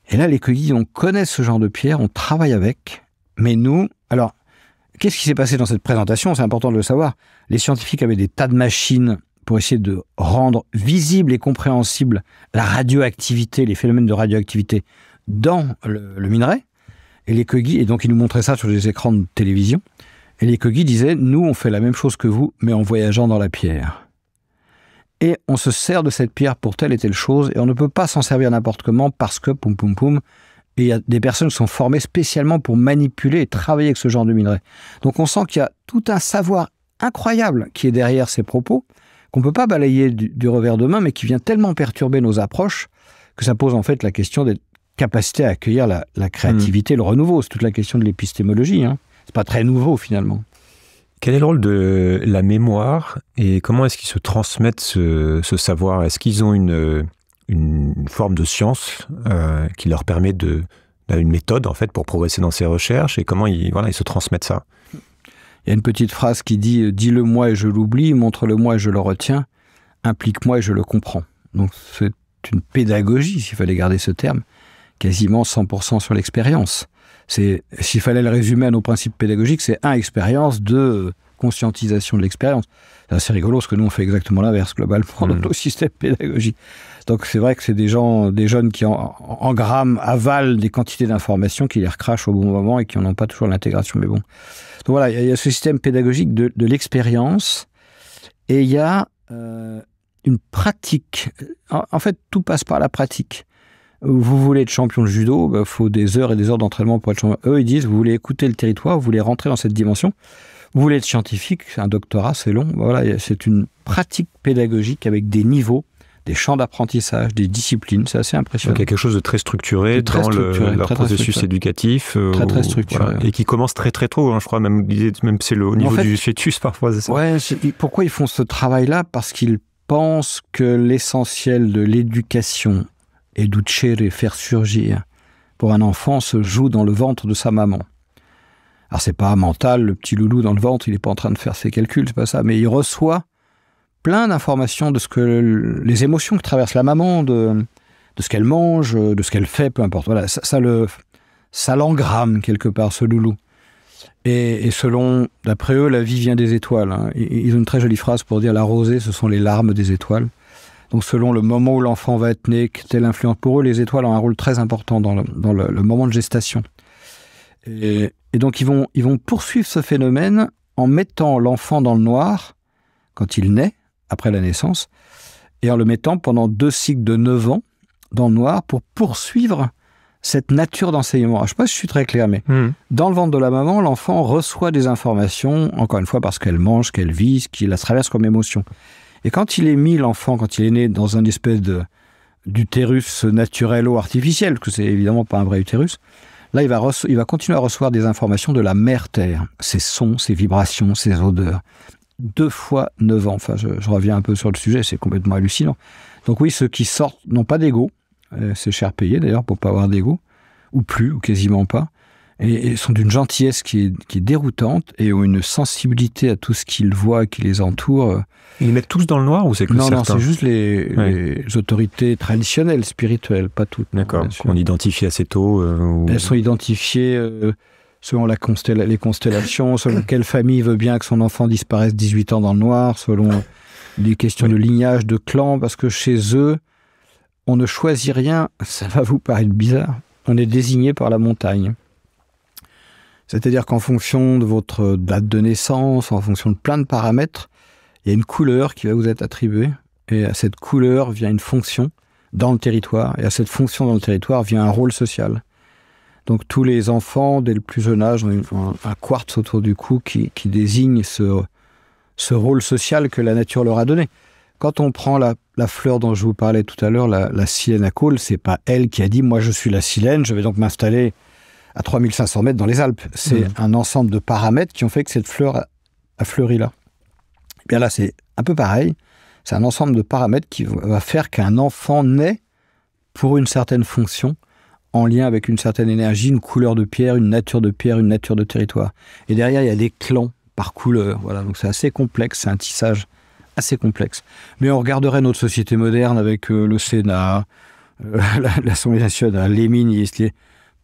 Et là, les Kogi, on connaît ce genre de pierre, on travaille avec. Mais nous, alors, Qu'est-ce qui s'est passé dans cette présentation C'est important de le savoir. Les scientifiques avaient des tas de machines pour essayer de rendre visible et compréhensible la radioactivité, les phénomènes de radioactivité dans le, minerai. Et les Kogi, et donc ils nous montraient ça sur des écrans de télévision. Et les Kogi disaient Nous, on fait la même chose que vous, mais en voyageant dans la pierre. Et on se sert de cette pierre pour telle et telle chose, et on ne peut pas s'en servir n'importe comment parce que, poum poum poum, et il y a des personnes qui sont formées spécialement pour manipuler et travailler avec ce genre de minerai. Donc on sent qu'il y a tout un savoir incroyable qui est derrière ces propos, qu'on ne peut pas balayer du, revers de main, mais qui vient tellement perturber nos approches que ça pose en fait la question des capacités à accueillir la, créativité, le renouveau. C'est toute la question de l'épistémologie. Hein. C'est pas très nouveau finalement. Quel est le rôle de la mémoire et comment est-ce qu'ils se transmettent ce savoir Est-ce qu'ils ont une, euh, une forme de science euh, qui leur permet de bah, une méthode en fait pour progresser dans ses recherches et comment ils, voilà, ils se transmettent ça. Il y a une petite phrase qui dit euh, dis-le moi et je l'oublie, montre-le moi et je le retiens, implique-moi et je le comprends. Donc c'est une pédagogie, s'il fallait garder ce terme, quasiment 100% sur l'expérience. C'est s'il fallait le résumer à nos principes pédagogiques, c'est un expérience, deux conscientisation de l'expérience. C'est assez rigolo parce que nous, on fait exactement l'inverse globalement dans mmh. nos systèmes pédagogiques. Donc c'est vrai que c'est des gens, des jeunes qui en, avalent des quantités d'informations qui les recrachent au bon moment et qui n'en ont pas toujours l'intégration. Mais bon. Donc voilà, il y, a ce système pédagogique de, l'expérience et il y a euh, une pratique. En, fait, tout passe par la pratique. Vous voulez être champion de judo, il bah, faut des heures et des heures d'entraînement pour être champion. Eux, ils disent, vous voulez écouter le territoire, vous voulez rentrer dans cette dimension. Vous voulez être scientifique, un doctorat, c'est long. Voilà, c'est une pratique pédagogique avec des niveaux des champs d'apprentissage, des disciplines, c'est assez impressionnant. quelque chose de très structuré dans le, processus éducatif. et qui commence très très tôt, hein, je crois, même, même c'est le, au niveau du fœtus parfois. pourquoi ils font ce travail-là Parce qu'ils pensent que l'essentiel de l'éducation et faire surgir, pour un enfant, se joue dans le ventre de sa maman. Alors c'est pas mental, le petit loulou dans le ventre, il est pas en train de faire ses calculs, c'est pas ça, mais il reçoit plein d'informations de ce que les émotions que traverse la maman, de, ce qu'elle mange, de ce qu'elle fait, peu importe. Voilà, ça, le ça l'engramme quelque part ce loulou. Et, selon, d'après eux, la vie vient des étoiles. Hein. Ils ont une très jolie phrase pour dire la rosée, ce sont les larmes des étoiles. Donc selon le moment où l'enfant va être né, quelle influence pour eux, les étoiles ont un rôle très important dans le, le moment de gestation. Et, et donc ils vont, ils vont poursuivre ce phénomène en mettant l'enfant dans le noir quand il naît, après la naissance, et en le mettant pendant deux cycles de 9 ans dans le noir pour poursuivre cette nature d'enseignement. Je ne sais pas si je suis très clair, mais hmm. dans le ventre de la maman, l'enfant reçoit des informations, encore une fois parce qu'elle mange, qu'elle vit, ce qui la traverse comme émotion. Et quand il est mis, l'enfant, quand il est né dans un espèce de d'utérus naturel ou artificiel, parce que c'est évidemment pas un vrai utérus, Là, il va, il va continuer à recevoir des informations de la mère Terre, ses sons, ses vibrations, ses odeurs. Deux fois neuf ans. Enfin, je, reviens un peu sur le sujet, c'est complètement hallucinant. Donc oui, ceux qui sortent n'ont pas d'ego, euh, c'est cher payé d'ailleurs pour pas avoir d'ego, ou plus, ou quasiment pas et, sont d'une gentillesse qui est, déroutante et ont une sensibilité à tout ce qu'ils voient, qui les entoure. Euh. Ils mettent tous dans le noir ou c'est que non, certains Non, c'est juste les, autorités traditionnelles, spirituelles, pas toutes. D'accord, qu'on identifie assez tôt. Euh, Elles sont identifiées euh, selon la les constellations, selon quelle famille veut bien que son enfant disparaisse 18 ans dans le noir, selon les questions de lignage, de clan, parce que chez eux, on ne choisit rien, ça va vous paraître bizarre, on est désigné par la montagne. C'est-à-dire qu'en fonction de votre date de naissance, en fonction de plein de paramètres, il y a une couleur qui va vous être attribuée. Et à cette couleur vient une fonction dans le territoire. Et à cette fonction dans le territoire vient un rôle social. Donc tous les enfants, dès le plus jeune âge, ont un quartz autour du cou qui, désigne ce, rôle social que la nature leur a donné. Quand on prend la, fleur dont je vous parlais tout à l'heure, la, la silène à ce c'est pas elle qui a dit « moi je suis la silène, je vais donc m'installer » à 3500 mètres dans les Alpes. C'est mmh. un ensemble de paramètres qui ont fait que cette fleur a, fleuri là. Et eh bien là, c'est un peu pareil. C'est un ensemble de paramètres qui va faire qu'un enfant naît pour une certaine fonction, en lien avec une certaine énergie, une couleur de pierre, une nature de pierre, une nature de territoire. Et derrière, il y a des clans par couleur. Voilà, donc c'est assez complexe, c'est un tissage assez complexe. Mais on regarderait notre société moderne avec euh, le Sénat, euh, la l'Assemblée nationale, les ministres, les,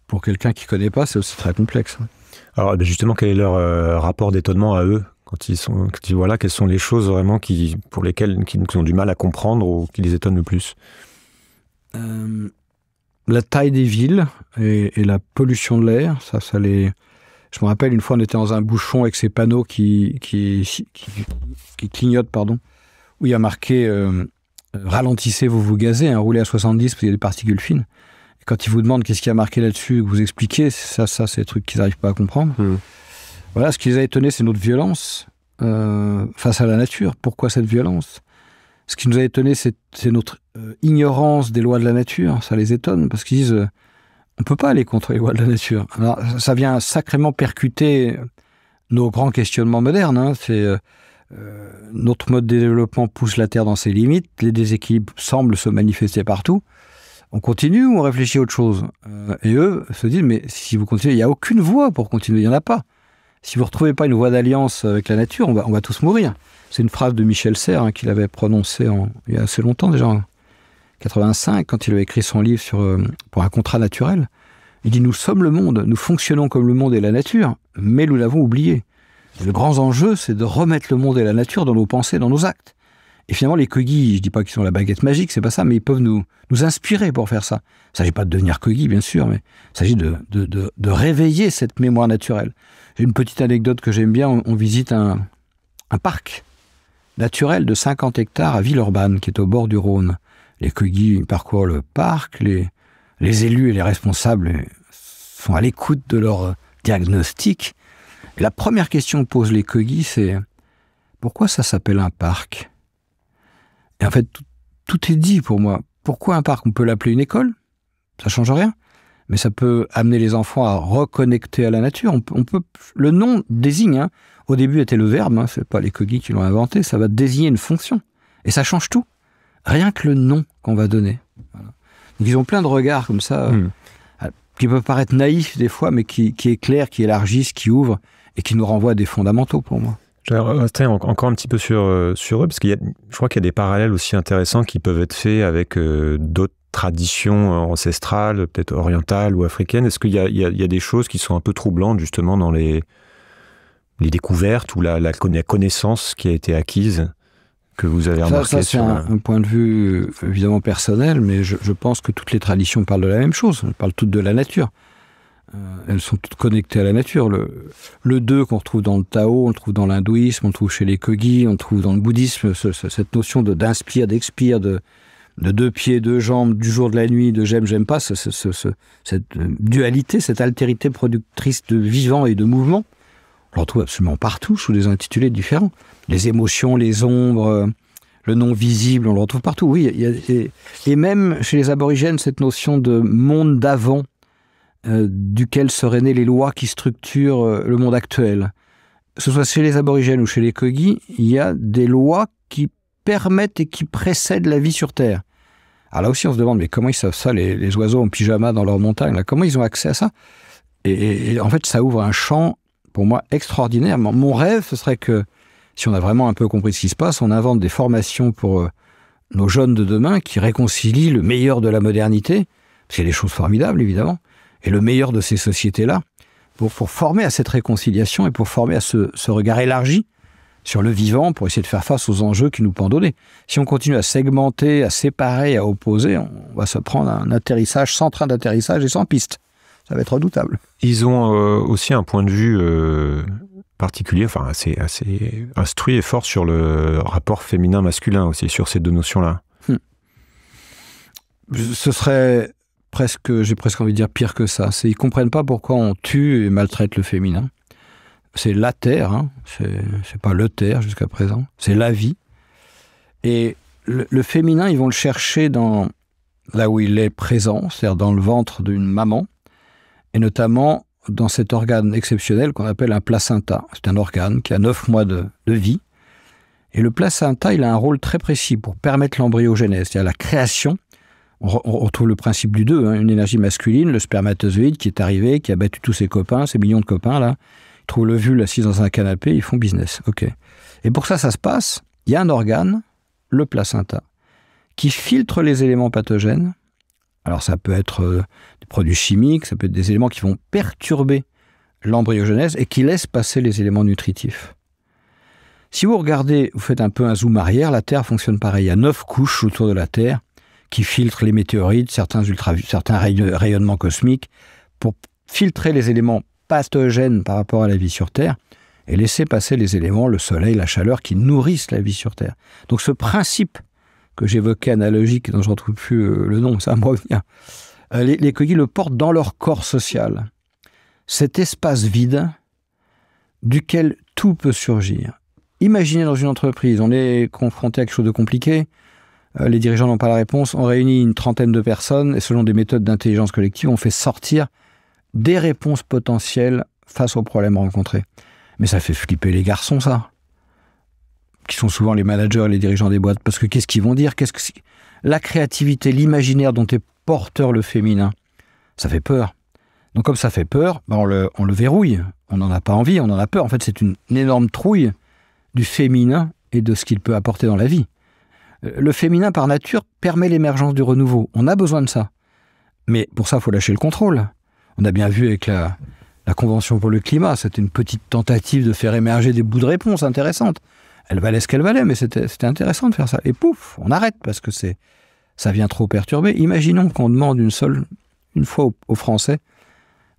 pour quelqu'un qui ne connaît pas, c'est aussi très complexe. Hein. Alors eh ben, justement, quel est leur euh, rapport d'étonnement à eux quand ils sont, quand ils voient quelles sont les choses vraiment qui, pour lesquelles ils ont du mal à comprendre ou qui les étonnent le plus euh, La taille des villes et, la pollution de l'air, ça, ça les. Je me rappelle une fois, on était dans un bouchon avec ces panneaux qui, qui, qui, clignotent, pardon, où il y a marqué euh, ralentissez, vous vous gazez, un hein, roulez à 70 parce qu'il y a des particules fines. Quand ils vous demandent qu'est-ce qui a marqué là-dessus, vous expliquez, ça, ça c'est des trucs qu'ils n'arrivent pas à comprendre. Hmm. Voilà, ce qui les a étonnés, c'est notre violence euh, face à la nature. Pourquoi cette violence Ce qui nous a étonnés, c'est notre euh, ignorance des lois de la nature. Ça les étonne parce qu'ils disent euh, on ne peut pas aller contre les lois de la nature. ça vient sacrément percuter nos grands questionnements modernes. Hein. C'est. notre mode de développement pousse la Terre dans ses limites, les déséquilibres semblent se manifester partout on continue ou on réfléchit à autre chose euh, Et eux se disent, mais si vous continuez, il n'y a aucune voie pour continuer, il n'y en a pas. Si vous ne retrouvez pas une voie d'alliance avec la nature, on va, on va tous mourir. C'est une phrase de Michel Serres hein, qu'il avait prononcée il y a assez longtemps déjà, en hein, 85, quand il avait écrit son livre sur, euh, pour un contrat naturel. Il dit, nous sommes le monde, nous fonctionnons comme le monde et la nature, mais nous l'avons oublié. le grand enjeu, c'est de remettre le monde et la nature dans nos pensées, dans nos actes. Et finalement, les Kogis, je dis pas qu'ils sont la baguette magique, c'est pas ça, mais ils peuvent nous, nous inspirer pour faire ça. Il s'agit pas de devenir Kogis, bien sûr, mais il s'agit de, de, de, de, réveiller cette mémoire naturelle. J'ai une petite anecdote que j'aime bien. On, visite un, un, parc naturel de 50 hectares à Villeurbanne, qui est au bord du Rhône. Les Kogis parcourent le parc, les, les élus et les responsables sont à l'écoute de leur diagnostic. la première question que posent les Kogis, c'est pourquoi ça s'appelle un parc et en fait, tout, est dit pour moi. Pourquoi un parc On peut l'appeler une école, ça change rien. Mais ça peut amener les enfants à reconnecter à la nature. On peut, le nom désigne. Hein. Au début était le verbe, hein, c'est pas les cogis qui l'ont inventé. Ça va désigner une fonction et ça change tout. Rien que le nom qu'on va donner. Donc ils ont plein de regards comme ça hmm. euh, qui peuvent paraître naïfs des fois, mais qui, qui éclairent, qui élargissent, qui ouvrent et qui nous renvoient des fondamentaux pour moi. Je vais rester encore un petit peu sur, euh, sur eux, parce que je crois qu'il y a des parallèles aussi intéressants qui peuvent être faits avec euh, d'autres traditions euh, ancestrales, peut-être orientales ou africaines. Est-ce qu'il y, a, des choses qui sont un peu troublantes, justement, dans les, les découvertes ou la, connaissance qui a été acquise que vous avez remarqué Ça, c'est un, un, point de vue évidemment personnel, mais je, je, pense que toutes les traditions parlent de la même chose. Elles parlent toutes de la nature. Euh, elles sont toutes connectées à la nature. Le, le 2 qu'on retrouve dans le Tao, on le trouve dans l'hindouisme, on le trouve chez les Kogi, on le trouve dans le bouddhisme, cette notion d'inspire, d'expire, de, deux pieds, deux jambes, du jour, de la nuit, de j'aime, j'aime pas, cette euh, dualité, cette altérité productrice de vivant et de mouvement, on le retrouve absolument partout sous des intitulés différents. Les émotions, les ombres, euh, le non visible, on le retrouve partout. Oui, et même chez les aborigènes, cette notion de monde d'avant, euh, duquel seraient nées les lois qui structurent euh, le monde actuel. Que ce soit chez les aborigènes ou chez les Kogi, il y a des lois qui permettent et qui précèdent la vie sur Terre. Alors là aussi, on se demande, mais comment ils savent ça, les, oiseaux en pyjama dans leur montagnes Comment ils ont accès à ça et, en fait, ça ouvre un champ, pour moi, extraordinaire. Mon, rêve, ce serait que, si on a vraiment un peu compris ce qui se passe, on invente des formations pour euh, nos jeunes de demain qui réconcilient le meilleur de la modernité, C'est qu'il y des choses formidables, évidemment, et le meilleur de ces sociétés-là pour, pour, former à cette réconciliation et pour former à ce, regard élargi sur le vivant pour essayer de faire face aux enjeux qui nous pendonnaient. Si on continue à segmenter, à séparer, à opposer, on va se prendre un atterrissage sans train d'atterrissage et sans piste. Ça va être redoutable. Ils ont euh, aussi un point de vue euh, particulier, enfin assez, assez instruit et fort sur le rapport féminin-masculin aussi, sur ces deux notions-là. Hmm. Ce serait presque, j'ai presque envie de dire pire que ça. C'est ils comprennent pas pourquoi on tue et maltraite le féminin. C'est la terre, hein. c'est pas le terre jusqu'à présent, c'est la vie. Et le, féminin, ils vont le chercher dans là où il est présent, c'est-à-dire dans le ventre d'une maman, et notamment dans cet organe exceptionnel qu'on appelle un placenta. C'est un organe qui a neuf mois de, de vie. Et le placenta, il a un rôle très précis pour permettre l'embryogenèse, c'est-à-dire la création on, retrouve le principe du 2, hein. une énergie masculine, le spermatozoïde qui est arrivé, qui a battu tous ses copains, ses millions de copains là, ils trouvent vul, assis dans un canapé, ils font business. Ok. Et pour ça, ça se passe, il y a un organe, le placenta, qui filtre les éléments pathogènes. Alors ça peut être euh, des produits chimiques, ça peut être des éléments qui vont perturber l'embryogenèse et qui laissent passer les éléments nutritifs. Si vous regardez, vous faites un peu un zoom arrière, la Terre fonctionne pareil. Il y a neuf couches autour de la Terre qui filtre les météorites, certains, ultra, certains rayonnements cosmiques, pour filtrer les éléments pathogènes par rapport à la vie sur Terre et laisser passer les éléments, le soleil, la chaleur, qui nourrissent la vie sur Terre. Donc ce principe que j'évoquais analogique, dont je ne retrouve plus euh, le nom, ça me revient, euh, les, les le portent dans leur corps social. Cet espace vide duquel tout peut surgir. Imaginez dans une entreprise, on est confronté à quelque chose de compliqué, euh, les dirigeants n'ont pas la réponse, on réunit une trentaine de personnes et selon des méthodes d'intelligence collective, on fait sortir des réponses potentielles face aux problèmes rencontrés. Mais ça fait flipper les garçons, ça. Qui sont souvent les managers et les dirigeants des boîtes. Parce que qu'est-ce qu'ils vont dire qu'est-ce que La créativité, l'imaginaire dont est porteur le féminin, ça fait peur. Donc comme ça fait peur, ben on, le, verrouille. On n'en a pas envie, on en a peur. En fait, c'est une énorme trouille du féminin et de ce qu'il peut apporter dans la vie. Le féminin, par nature, permet l'émergence du renouveau. On a besoin de ça. Mais pour ça, il faut lâcher le contrôle. On a bien vu avec la, Convention pour le climat, c'était une petite tentative de faire émerger des bouts de réponse intéressantes. Elle valait ce qu'elle valait, mais c'était intéressant de faire ça. Et pouf, on arrête parce que c'est ça vient trop perturber. Imaginons qu'on demande une seule une fois aux, Français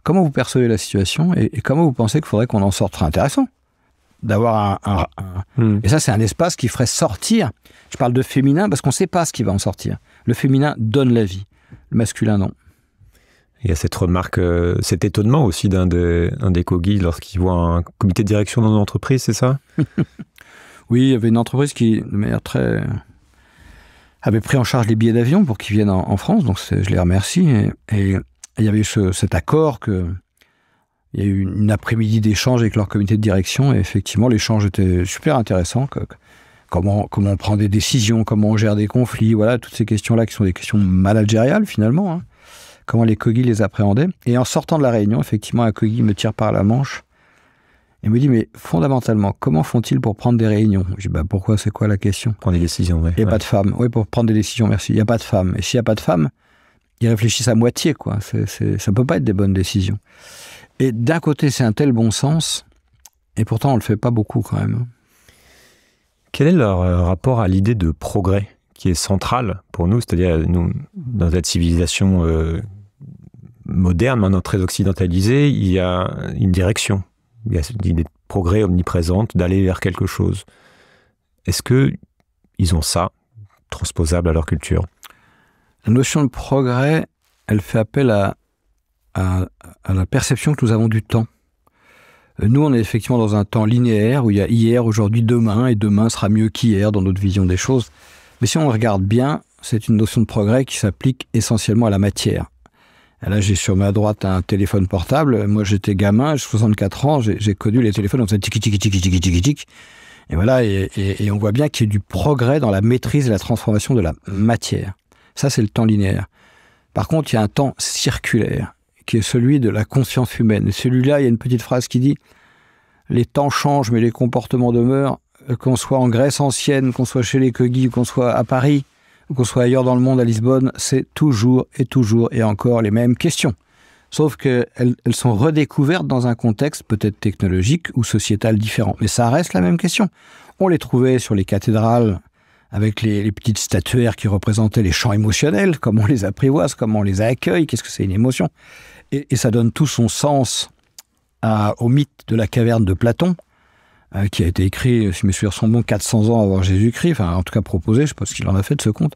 comment vous percevez la situation et, et comment vous pensez qu'il faudrait qu'on en sorte. intéressant d'avoir un, hmm. et ça c'est un espace qui ferait sortir. Je parle de féminin parce qu'on ne sait pas ce qui va en sortir. Le féminin donne la vie, le masculin non. Il y a cette remarque, euh, cet étonnement aussi d'un des, un des co-guides lorsqu'il voit un comité de direction dans une entreprise, c'est ça Oui, il y avait une entreprise qui, de manière très. avait pris en charge les billets d'avion pour qu'ils viennent en, France, donc je les remercie. Et, il y avait ce, cet accord que il y a eu une après-midi d'échange avec leur comité de direction et effectivement l'échange était super intéressant. Comment, comment on prend des décisions, comment on gère des conflits, voilà, toutes ces questions-là qui sont des questions managériales finalement. Hein. Comment les Kogi les appréhendaient. Et en sortant de la réunion, effectivement, un Kogi me tire par la manche et me dit Mais fondamentalement, comment font-ils pour prendre des réunions Je dis bah, Pourquoi C'est quoi la question Prendre des décisions, oui. Il n'y a pas de femmes. Oui, pour prendre des décisions, merci. Il n'y a pas de femmes. Et s'il n'y a pas de femmes, ils réfléchissent à moitié, quoi. ça ne peut pas être des bonnes décisions. Et d'un côté, c'est un tel bon sens, et pourtant on le fait pas beaucoup quand même. Quel est leur euh, rapport à l'idée de progrès qui est centrale pour nous, c'est-à-dire euh, nous, dans cette civilisation euh, moderne, maintenant très occidentalisée, il y a une direction, il y a cette idée de progrès omniprésente, d'aller vers quelque chose. Est-ce que ils ont ça transposable à leur culture La notion de progrès, elle fait appel à à, la perception que nous avons du temps. Euh, nous, on est effectivement dans un temps linéaire où il y a hier, aujourd'hui, demain, et demain sera mieux qu'hier dans notre vision des choses. Mais si on regarde bien, c'est une notion de progrès qui s'applique essentiellement à la matière. Là, j'ai sur ma droite un téléphone portable. Moi, j'étais gamin, j'ai 64 ans, j'ai connu les téléphones, on faisait tic tic tic tic tic tic Et voilà, et, et, et on voit bien qu'il y a du progrès dans la maîtrise et la transformation de la matière. Ça, c'est le temps linéaire. Par contre, il y a un temps circulaire qui est celui de la conscience humaine. celui-là, il y a une petite phrase qui dit Les temps changent, mais les comportements demeurent. Euh, qu'on soit en Grèce ancienne, qu'on soit chez les Kogis, qu'on soit à Paris, qu'on soit ailleurs dans le monde, à Lisbonne, c'est toujours et toujours et encore les mêmes questions. Sauf qu'elles elles sont redécouvertes dans un contexte peut-être technologique ou sociétal différent. Mais ça reste la même question. On les trouvait sur les cathédrales avec les, les, petites statuaires qui représentaient les champs émotionnels, comment on les apprivoise, comment on les accueille, qu'est-ce que c'est une émotion. Et, ça donne tout son sens au mythe de la caverne de Platon, euh, qui a été écrit, si mes souvenirs sont bons, 400 ans avant Jésus-Christ, enfin en tout cas proposé, je ne sais pas ce qu'il en a fait de ce conte,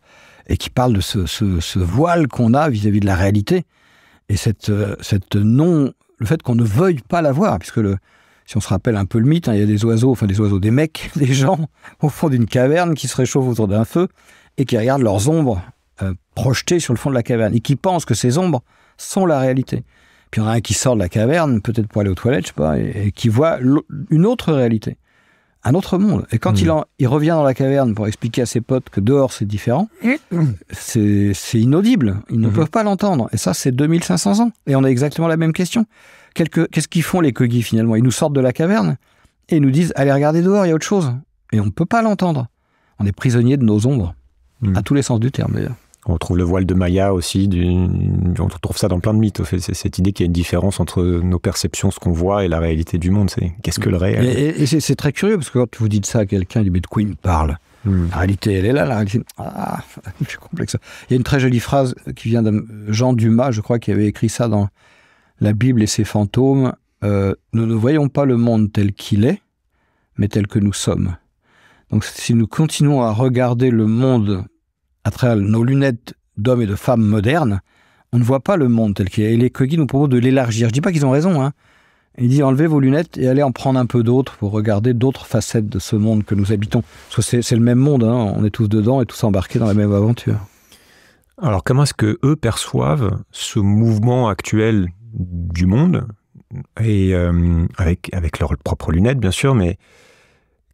et qui parle de ce, voile qu'on a vis-à-vis de la réalité, et euh, cette, non, le fait qu'on ne veuille pas la voir, puisque le, si on se rappelle un peu le mythe, hein, il y a des oiseaux, enfin des oiseaux, des mecs, des gens au fond d'une caverne qui se réchauffent autour d'un feu et qui regardent leurs ombres euh, projetées sur le fond de la caverne et qui pensent que ces ombres sont la réalité. Puis il y en a un qui sort de la caverne, peut-être pour aller aux toilettes, je sais pas, et, qui voit une autre réalité, un autre monde. Et quand hmm. il, en, il revient dans la caverne pour expliquer à ses potes que dehors c'est différent, c'est inaudible. Ils ne hmm. peuvent pas l'entendre. Et ça, c'est 2500 ans. Et on a exactement la même question. Qu'est-ce qu'ils font les Kogi finalement Ils nous sortent de la caverne et nous disent allez regarder dehors, il y a autre chose. Et on ne peut pas l'entendre. On est prisonnier de nos ombres, hmm. à tous les sens du terme d'ailleurs. On trouve le voile de Maya aussi, on trouve ça dans plein de mythes. fait. C'est cette idée qu'il y a une différence entre nos perceptions, ce qu'on voit, et la réalité du monde. C'est qu'est-ce que le réel Et, c'est très curieux parce que quand vous dites ça à quelqu'un, du dit parle hmm. La réalité, elle est là, la réalité. Ah, c'est complexe. Il y a une très jolie phrase qui vient de Jean Dumas, je crois, qui avait écrit ça dans La Bible et ses fantômes. Euh, nous ne voyons pas le monde tel qu'il est, mais tel que nous sommes. Donc, si nous continuons à regarder le monde à travers nos lunettes d'hommes et de femmes modernes, on ne voit pas le monde tel qu'il est. Et les Kogi nous proposent de l'élargir. Je ne dis pas qu'ils ont raison. Hein. Il dit enlevez vos lunettes et allez en prendre un peu d'autres pour regarder d'autres facettes de ce monde que nous habitons. Parce que c'est le même monde, hein. on est tous dedans et tous embarqués dans la même aventure. Alors comment est-ce que eux perçoivent ce mouvement actuel du monde et euh, avec, avec leurs propres lunettes bien sûr, mais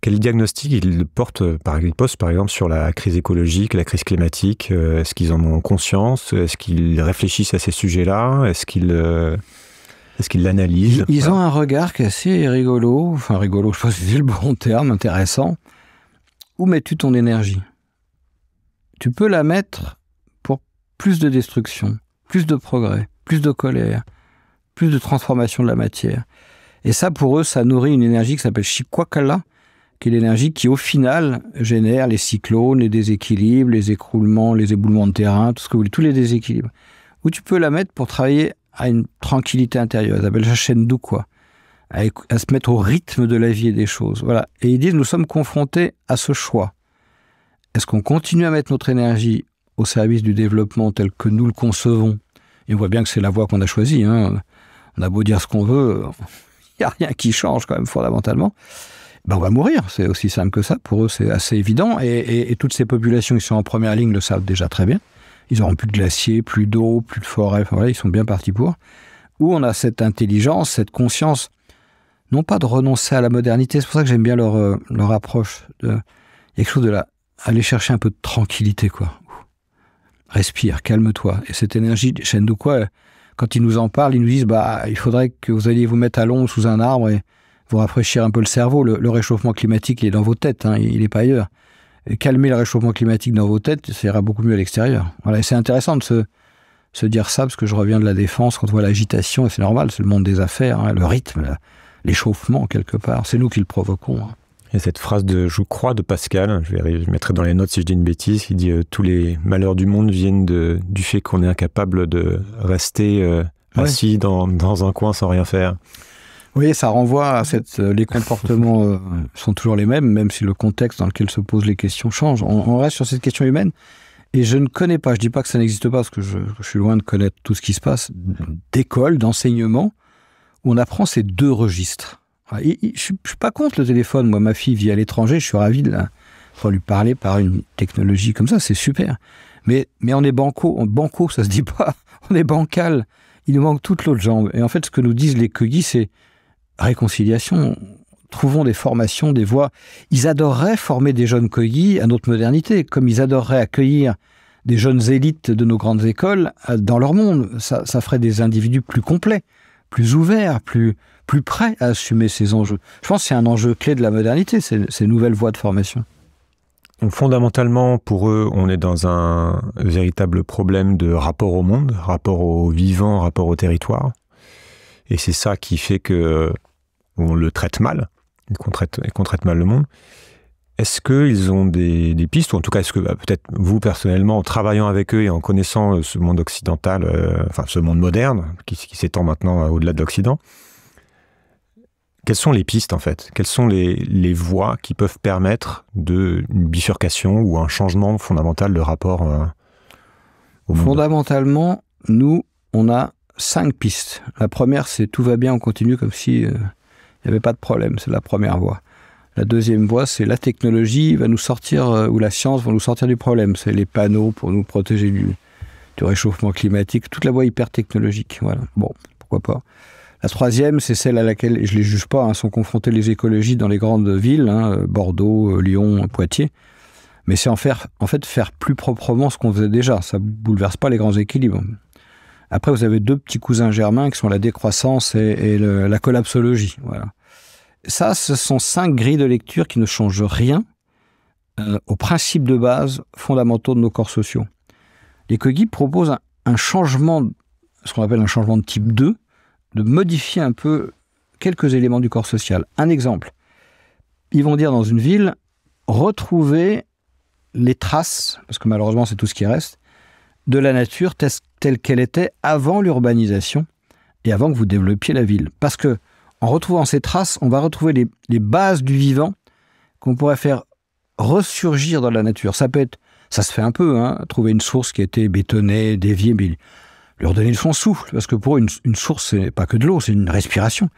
quel diagnostic ils portent, euh, par, par exemple sur la crise écologique, la crise climatique euh, Est-ce qu'ils en ont conscience Est-ce qu'ils réfléchissent à ces sujets-là Est-ce qu'ils euh, est l'analysent Ils, ont un regard qui est assez rigolo, enfin rigolo, je sais pas c'est le bon terme, intéressant. Où mets-tu ton énergie Tu peux la mettre pour plus de destruction, plus de progrès, plus de colère, plus de transformation de la matière. Et ça, pour eux, ça nourrit une énergie qui s'appelle Shikwakala, qui est l'énergie qui, au final, génère les cyclones, les déséquilibres, les écroulements, les éboulements de terrain, tout ce que vous voulez, tous les déséquilibres. où tu peux la mettre pour travailler à une tranquillité intérieure. Ils appellent ça d'où quoi. À, se mettre au rythme de la vie et des choses. Voilà. Et ils disent, nous sommes confrontés à ce choix. Est-ce qu'on continue à mettre notre énergie au service du développement tel que nous le concevons Et on voit bien que c'est la voie qu'on a choisie. Hein. On a beau dire ce qu'on veut, il n'y a rien qui change quand même fondamentalement. Bah, on va mourir. C'est aussi simple que ça. Pour eux, c'est assez évident. Et, toutes ces populations qui sont en première ligne le savent déjà très bien. Ils n'auront plus de glaciers, plus d'eau, plus de forêts. ils sont bien partis pour. Où on a cette intelligence, cette conscience, non pas de renoncer à la modernité. C'est pour ça que j'aime bien leur, euh, leur approche. De, il y quelque chose de la... Aller chercher un peu de tranquillité, quoi. Respire, calme-toi. Et cette énergie, de quoi, quand ils nous en parlent, ils nous disent, bah, il faudrait que vous alliez vous mettre à l'ombre sous un arbre et vous rafraîchir un peu le cerveau. Le, réchauffement climatique, est dans vos têtes, hein, il n'est pas ailleurs. calmer le réchauffement climatique dans vos têtes, ça ira beaucoup mieux à l'extérieur. Voilà, c'est intéressant de se, dire ça, parce que je reviens de la défense, quand on voit l'agitation, et c'est normal, c'est le monde des affaires, hein, le rythme, l'échauffement quelque part, c'est nous qui le provoquons. Hein. Et cette phrase de, je crois, de Pascal, je, vais, mettrai dans les notes si je dis une bêtise, qui dit euh, Tous les malheurs du monde viennent du fait qu'on est incapable de rester euh, assis dans, un coin sans rien faire. Oui, ça renvoie à cette. Euh, les comportements euh, sont toujours les mêmes, même si le contexte dans lequel se posent les questions change. On, reste sur cette question humaine. Et je ne connais pas, je ne dis pas que ça n'existe pas, parce que je, suis loin de connaître tout ce qui se passe, d'école, d'enseignement, où on apprend ces deux registres. Ah, je ne suis pas contre le téléphone. Moi, ma fille vit à l'étranger, je suis ravi de, lui parler par une technologie comme ça, c'est super. Mais, mais on est banco, ça banco, ça se dit pas, on est bancal. Il nous manque toute l'autre jambe. Et en fait, ce que nous disent les cueillis, c'est réconciliation. Trouvons des formations, des voies. Ils adoreraient former des jeunes cueillis à notre modernité, comme ils adoreraient accueillir des jeunes élites de nos grandes écoles dans leur monde. Ça, ferait des individus plus complets, plus ouverts, plus, plus prêts à assumer ces enjeux. Je pense que c'est un enjeu clé de la modernité, ces, ces nouvelles voies de formation. fondamentalement, pour eux, on est dans un véritable problème de rapport au monde, rapport au vivant, rapport au territoire. Et c'est ça qui fait que où on le traite mal, et qu'on traite, mal le monde. Est-ce qu'ils ont des, pistes, ou en tout cas, est-ce que bah, peut-être vous personnellement, en travaillant avec eux et en connaissant euh, ce monde occidental, euh, enfin ce monde moderne, qui, s'étend maintenant euh, au-delà de l'Occident, quelles sont les pistes en fait Quelles sont les, voies qui peuvent permettre de, une bifurcation ou un changement fondamental de rapport au Fondamentalement, nous, on a cinq pistes. La première, c'est tout va bien, on continue comme si il n'y avait pas de problème. C'est la première voie. La deuxième voie, c'est la technologie va nous sortir, euh, ou la science va nous sortir du problème. C'est les panneaux pour nous protéger du, du réchauffement climatique, toute la voie hyper technologique. Voilà. Bon, pourquoi pas. La troisième, c'est celle à laquelle, je ne les juge pas, hein, sont confrontées les écologies dans les grandes villes, hein, euh, Bordeaux, euh, Lyon, Poitiers. Mais c'est en, faire, en fait faire plus proprement ce qu'on faisait déjà. Ça ne bouleverse pas les grands équilibres. Après, vous avez deux petits cousins germains qui sont la décroissance et, la collapsologie. Voilà ça, ce sont cinq grilles de lecture qui ne changent rien euh, aux principes de base fondamentaux de nos corps sociaux. Les Kogi proposent un, un changement, ce qu'on appelle un changement de type 2, de modifier un peu quelques éléments du corps social. Un exemple, ils vont dire dans une ville, retrouver les traces, parce que malheureusement c'est tout ce qui reste, de la nature telle qu'elle était avant l'urbanisation et avant que vous développiez la ville. Parce que en retrouvant ces traces, on va retrouver les, bases du vivant qu'on pourrait faire ressurgir dans la nature. Ça peut être, ça se fait un peu, hein, trouver une source qui a été bétonnée, déviée, mais lui redonner son souffle, parce que pour une, une source, c'est pas que de l'eau, c'est une respiration.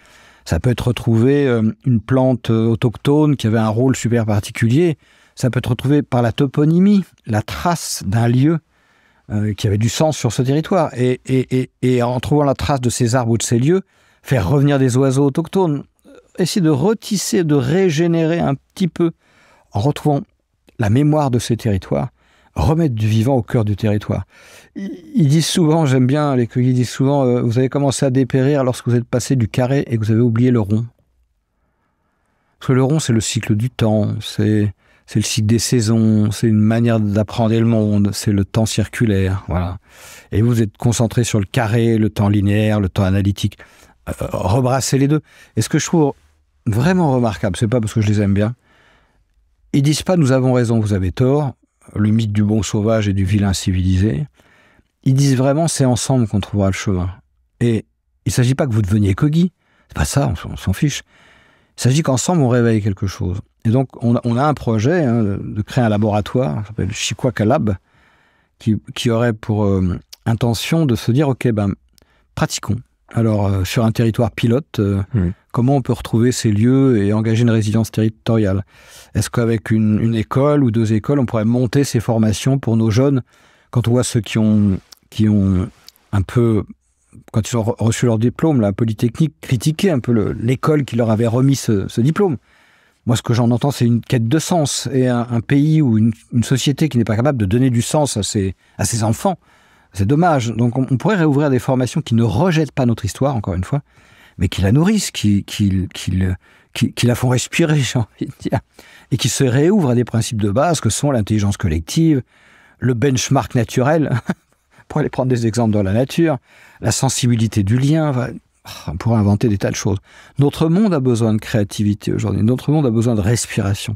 Ça peut être retrouver euh, une plante euh, autochtone qui avait un rôle super particulier. Ça peut être retrouvé par la toponymie, la trace d'un lieu euh, qui avait du sens sur ce territoire. Et, et en trouvant la trace de ces arbres ou de ces lieux, faire revenir des oiseaux autochtones, euh, essayer de retisser, de régénérer un petit peu en retrouvant la mémoire de ces territoires, remettre du vivant au cœur du territoire. Ils disent souvent, j'aime bien les cueillis disent souvent, euh, vous avez commencé à dépérir lorsque vous êtes passé du carré et que vous avez oublié le rond. Parce que le rond, c'est le cycle du temps, c'est c'est le cycle des saisons, c'est une manière d'apprendre le monde, c'est le temps circulaire, voilà. Et vous êtes concentré sur le carré, le temps linéaire, le temps analytique rebrasser les deux. Et ce que je trouve vraiment remarquable, c'est pas parce que je les aime bien, ils disent pas nous avons raison, vous avez tort, le mythe du bon sauvage et du vilain civilisé. Ils disent vraiment c'est ensemble qu'on trouvera le chemin. Et il s'agit pas que vous deveniez Kogi, c'est pas ça, on, s'en fiche. Il s'agit qu'ensemble on réveille quelque chose. Et donc on a, un projet hein, de, créer un laboratoire, ça s'appelle Chiquaka qui, aurait pour euh, intention de se dire ok ben pratiquons, alors, euh, sur un territoire pilote, euh, comment on peut retrouver ces lieux et engager une résidence territoriale Est-ce qu'avec une, école ou deux écoles, on pourrait monter ces formations pour nos jeunes Quand on voit ceux qui ont, euh, un peu, quand ils ont reçu leur diplôme, la Polytechnique, critiquait un peu l'école qui leur avait remis ce, diplôme. Moi, ce que j'en entends, c'est une quête de sens. Et un, pays ou une, société qui n'est pas capable de donner du sens à ses enfants, c'est dommage. Donc on, pourrait réouvrir des formations qui ne rejettent pas notre histoire, encore une fois, mais qui la nourrissent, qui, la font respirer, j'ai envie de dire, et qui se réouvrent à des principes de base que sont l'intelligence collective, le benchmark naturel, pour aller prendre des exemples dans la nature, la sensibilité du lien, on pourrait inventer des tas de choses. Notre monde a besoin de créativité aujourd'hui, notre monde a besoin de respiration.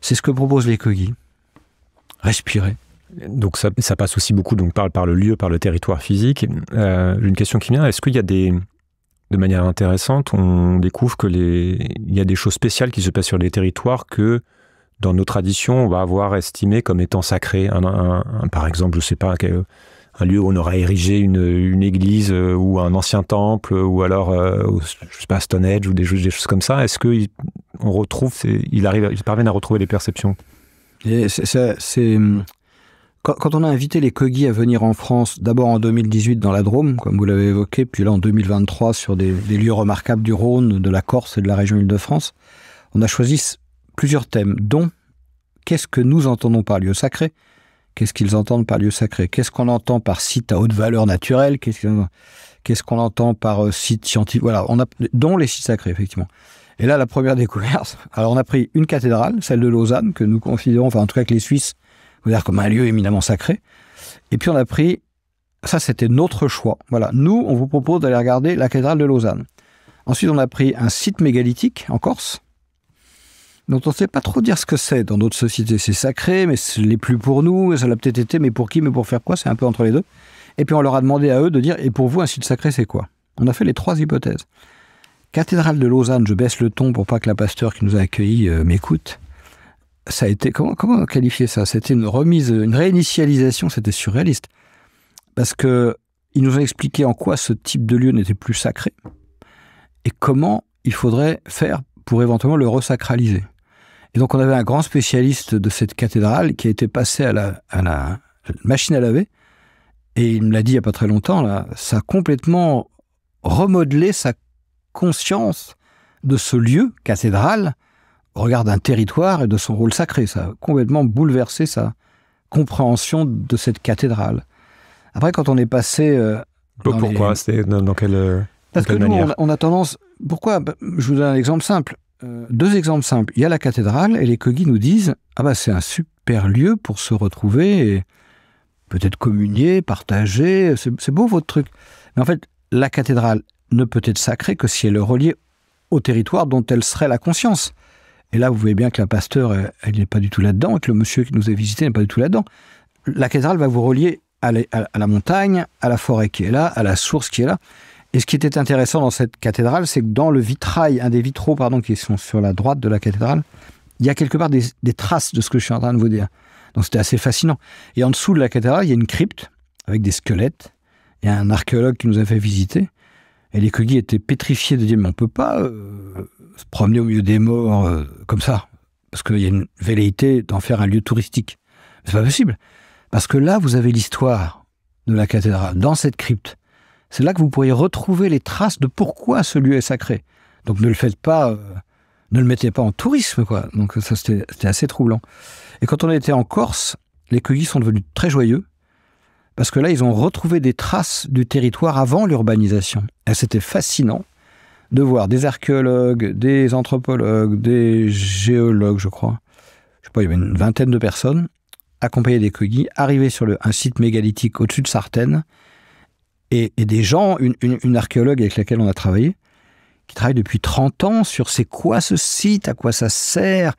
C'est ce que propose les Respirer. Donc ça, passe aussi beaucoup donc par, par, le lieu, par le territoire physique. Euh, une question qui vient, est-ce qu'il y a des... De manière intéressante, on découvre que les, il y a des choses spéciales qui se passent sur les territoires que dans nos traditions, on va avoir estimé comme étant sacré. Un, par exemple, je sais pas, un lieu où on aura érigé une, une église euh, ou un ancien temple ou alors, je euh, je sais pas, Stonehenge ou des, choses comme ça. Est-ce que on retrouve, il arrive, ils parviennent à retrouver les perceptions C'est hum, quand, on a invité les coguilles à venir en France, d'abord en 2018 dans la Drôme, comme vous l'avez évoqué, puis là en 2023 sur des, lieux remarquables du Rhône, de la Corse et de la région Île-de-France, on a choisi plusieurs thèmes, dont qu'est-ce que nous entendons par lieu sacré Qu'est-ce qu'ils entendent par lieu sacré Qu'est-ce qu'on entend par site à haute valeur naturelle Qu'est-ce qu'on entend par euh, site scientifique Voilà, on a, dont les sites sacrés, effectivement. Et là, la première découverte, alors on a pris une cathédrale, celle de Lausanne, que nous considérons, enfin en tout cas que les Suisses comme un lieu éminemment sacré. Et puis on a pris, ça c'était notre choix. Voilà, nous, on vous propose d'aller regarder la cathédrale de Lausanne. Ensuite, on a pris un site mégalithique en Corse, dont on ne sait pas trop dire ce que c'est. Dans d'autres sociétés, c'est sacré, mais ce n'est plus pour nous, ça l'a peut-être été, mais pour qui, mais pour faire quoi, c'est un peu entre les deux. Et puis on leur a demandé à eux de dire, et pour vous, un site sacré, c'est quoi On a fait les trois hypothèses. Cathédrale de Lausanne, je baisse le ton pour pas que la pasteur qui nous a accueillis euh, m'écoute ça a été comment comment qualifier ça C'était une remise, une réinitialisation. C'était surréaliste parce que ils nous ont expliqué en quoi ce type de lieu n'était plus sacré et comment il faudrait faire pour éventuellement le resacraliser. Et donc on avait un grand spécialiste de cette cathédrale qui a été passé à la, la machine à laver et il me l'a dit il n'y a pas très longtemps là. Ça a complètement remodelé sa conscience de ce lieu cathédrale regarde un territoire et de son rôle sacré. Ça a complètement bouleversé sa compréhension de cette cathédrale. Après, quand on est passé... Euh, pourquoi dans, quelle, euh, Parce que nous, on, a tendance... Pourquoi bah, Je vous donne un exemple simple. Euh, deux exemples simples. Il y a la cathédrale et les cogis nous disent « Ah bah c'est un super lieu pour se retrouver et peut-être communier, partager, c'est beau votre truc. » Mais en fait, la cathédrale ne peut être sacrée que si elle est reliée au territoire dont elle serait la conscience. Et là, vous voyez bien que la pasteur, elle n'est pas du tout là-dedans, et que le monsieur qui nous a visité n'est pas du tout là-dedans. La cathédrale va vous relier à la, montagne, à la forêt qui est là, à la source qui est là. Et ce qui était intéressant dans cette cathédrale, c'est que dans le vitrail, un des vitraux pardon, qui sont sur la droite de la cathédrale, il y a quelque part des, traces de ce que je suis en train de vous dire. Donc c'était assez fascinant. Et en dessous de la cathédrale, il y a une crypte avec des squelettes. Il y a un archéologue qui nous a fait visiter. Et les coquilles étaient pétrifiées de dire, mais on ne peut pas euh, se promener au milieu des morts euh, comme ça, parce qu'il y a une velléité d'en faire un lieu touristique. C'est pas possible, parce que là, vous avez l'histoire de la cathédrale, dans cette crypte. C'est là que vous pourriez retrouver les traces de pourquoi ce lieu est sacré. Donc ne le faites pas, euh, ne le mettez pas en tourisme, quoi. Donc ça, c'était assez troublant. Et quand on était en Corse, les cueillis sont devenus très joyeux, parce que là, ils ont retrouvé des traces du territoire avant l'urbanisation. Et c'était fascinant de voir des archéologues, des anthropologues, des géologues, je crois. Je sais pas, il y avait une vingtaine de personnes accompagnées des coquilles arriver sur un site mégalithique au-dessus de Sartène, et, des gens, une, archéologue avec laquelle on a travaillé, qui travaille depuis 30 ans sur c'est quoi ce site, à quoi ça sert,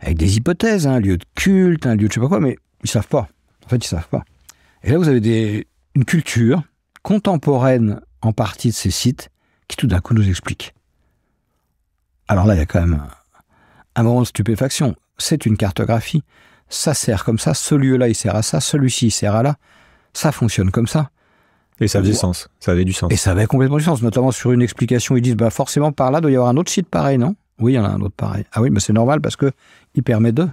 avec des hypothèses, hein, un lieu de culte, un lieu de je sais pas quoi, mais ils savent pas. En fait, ils savent pas. Et là, vous avez une culture contemporaine en partie de ces sites qui tout d'un coup nous explique. Alors là, il y a quand même un, moment de stupéfaction. C'est une cartographie. Ça sert comme ça, ce lieu-là, il sert à ça, celui-ci, il sert à là. Ça fonctionne comme ça. Et ça faisait sens, ça avait du sens. Et ça avait complètement du sens, notamment sur une explication, ils disent bah forcément par là doit y avoir un autre site pareil, non Oui, il y en a un autre pareil. Ah oui, mais c'est normal parce que il permet de.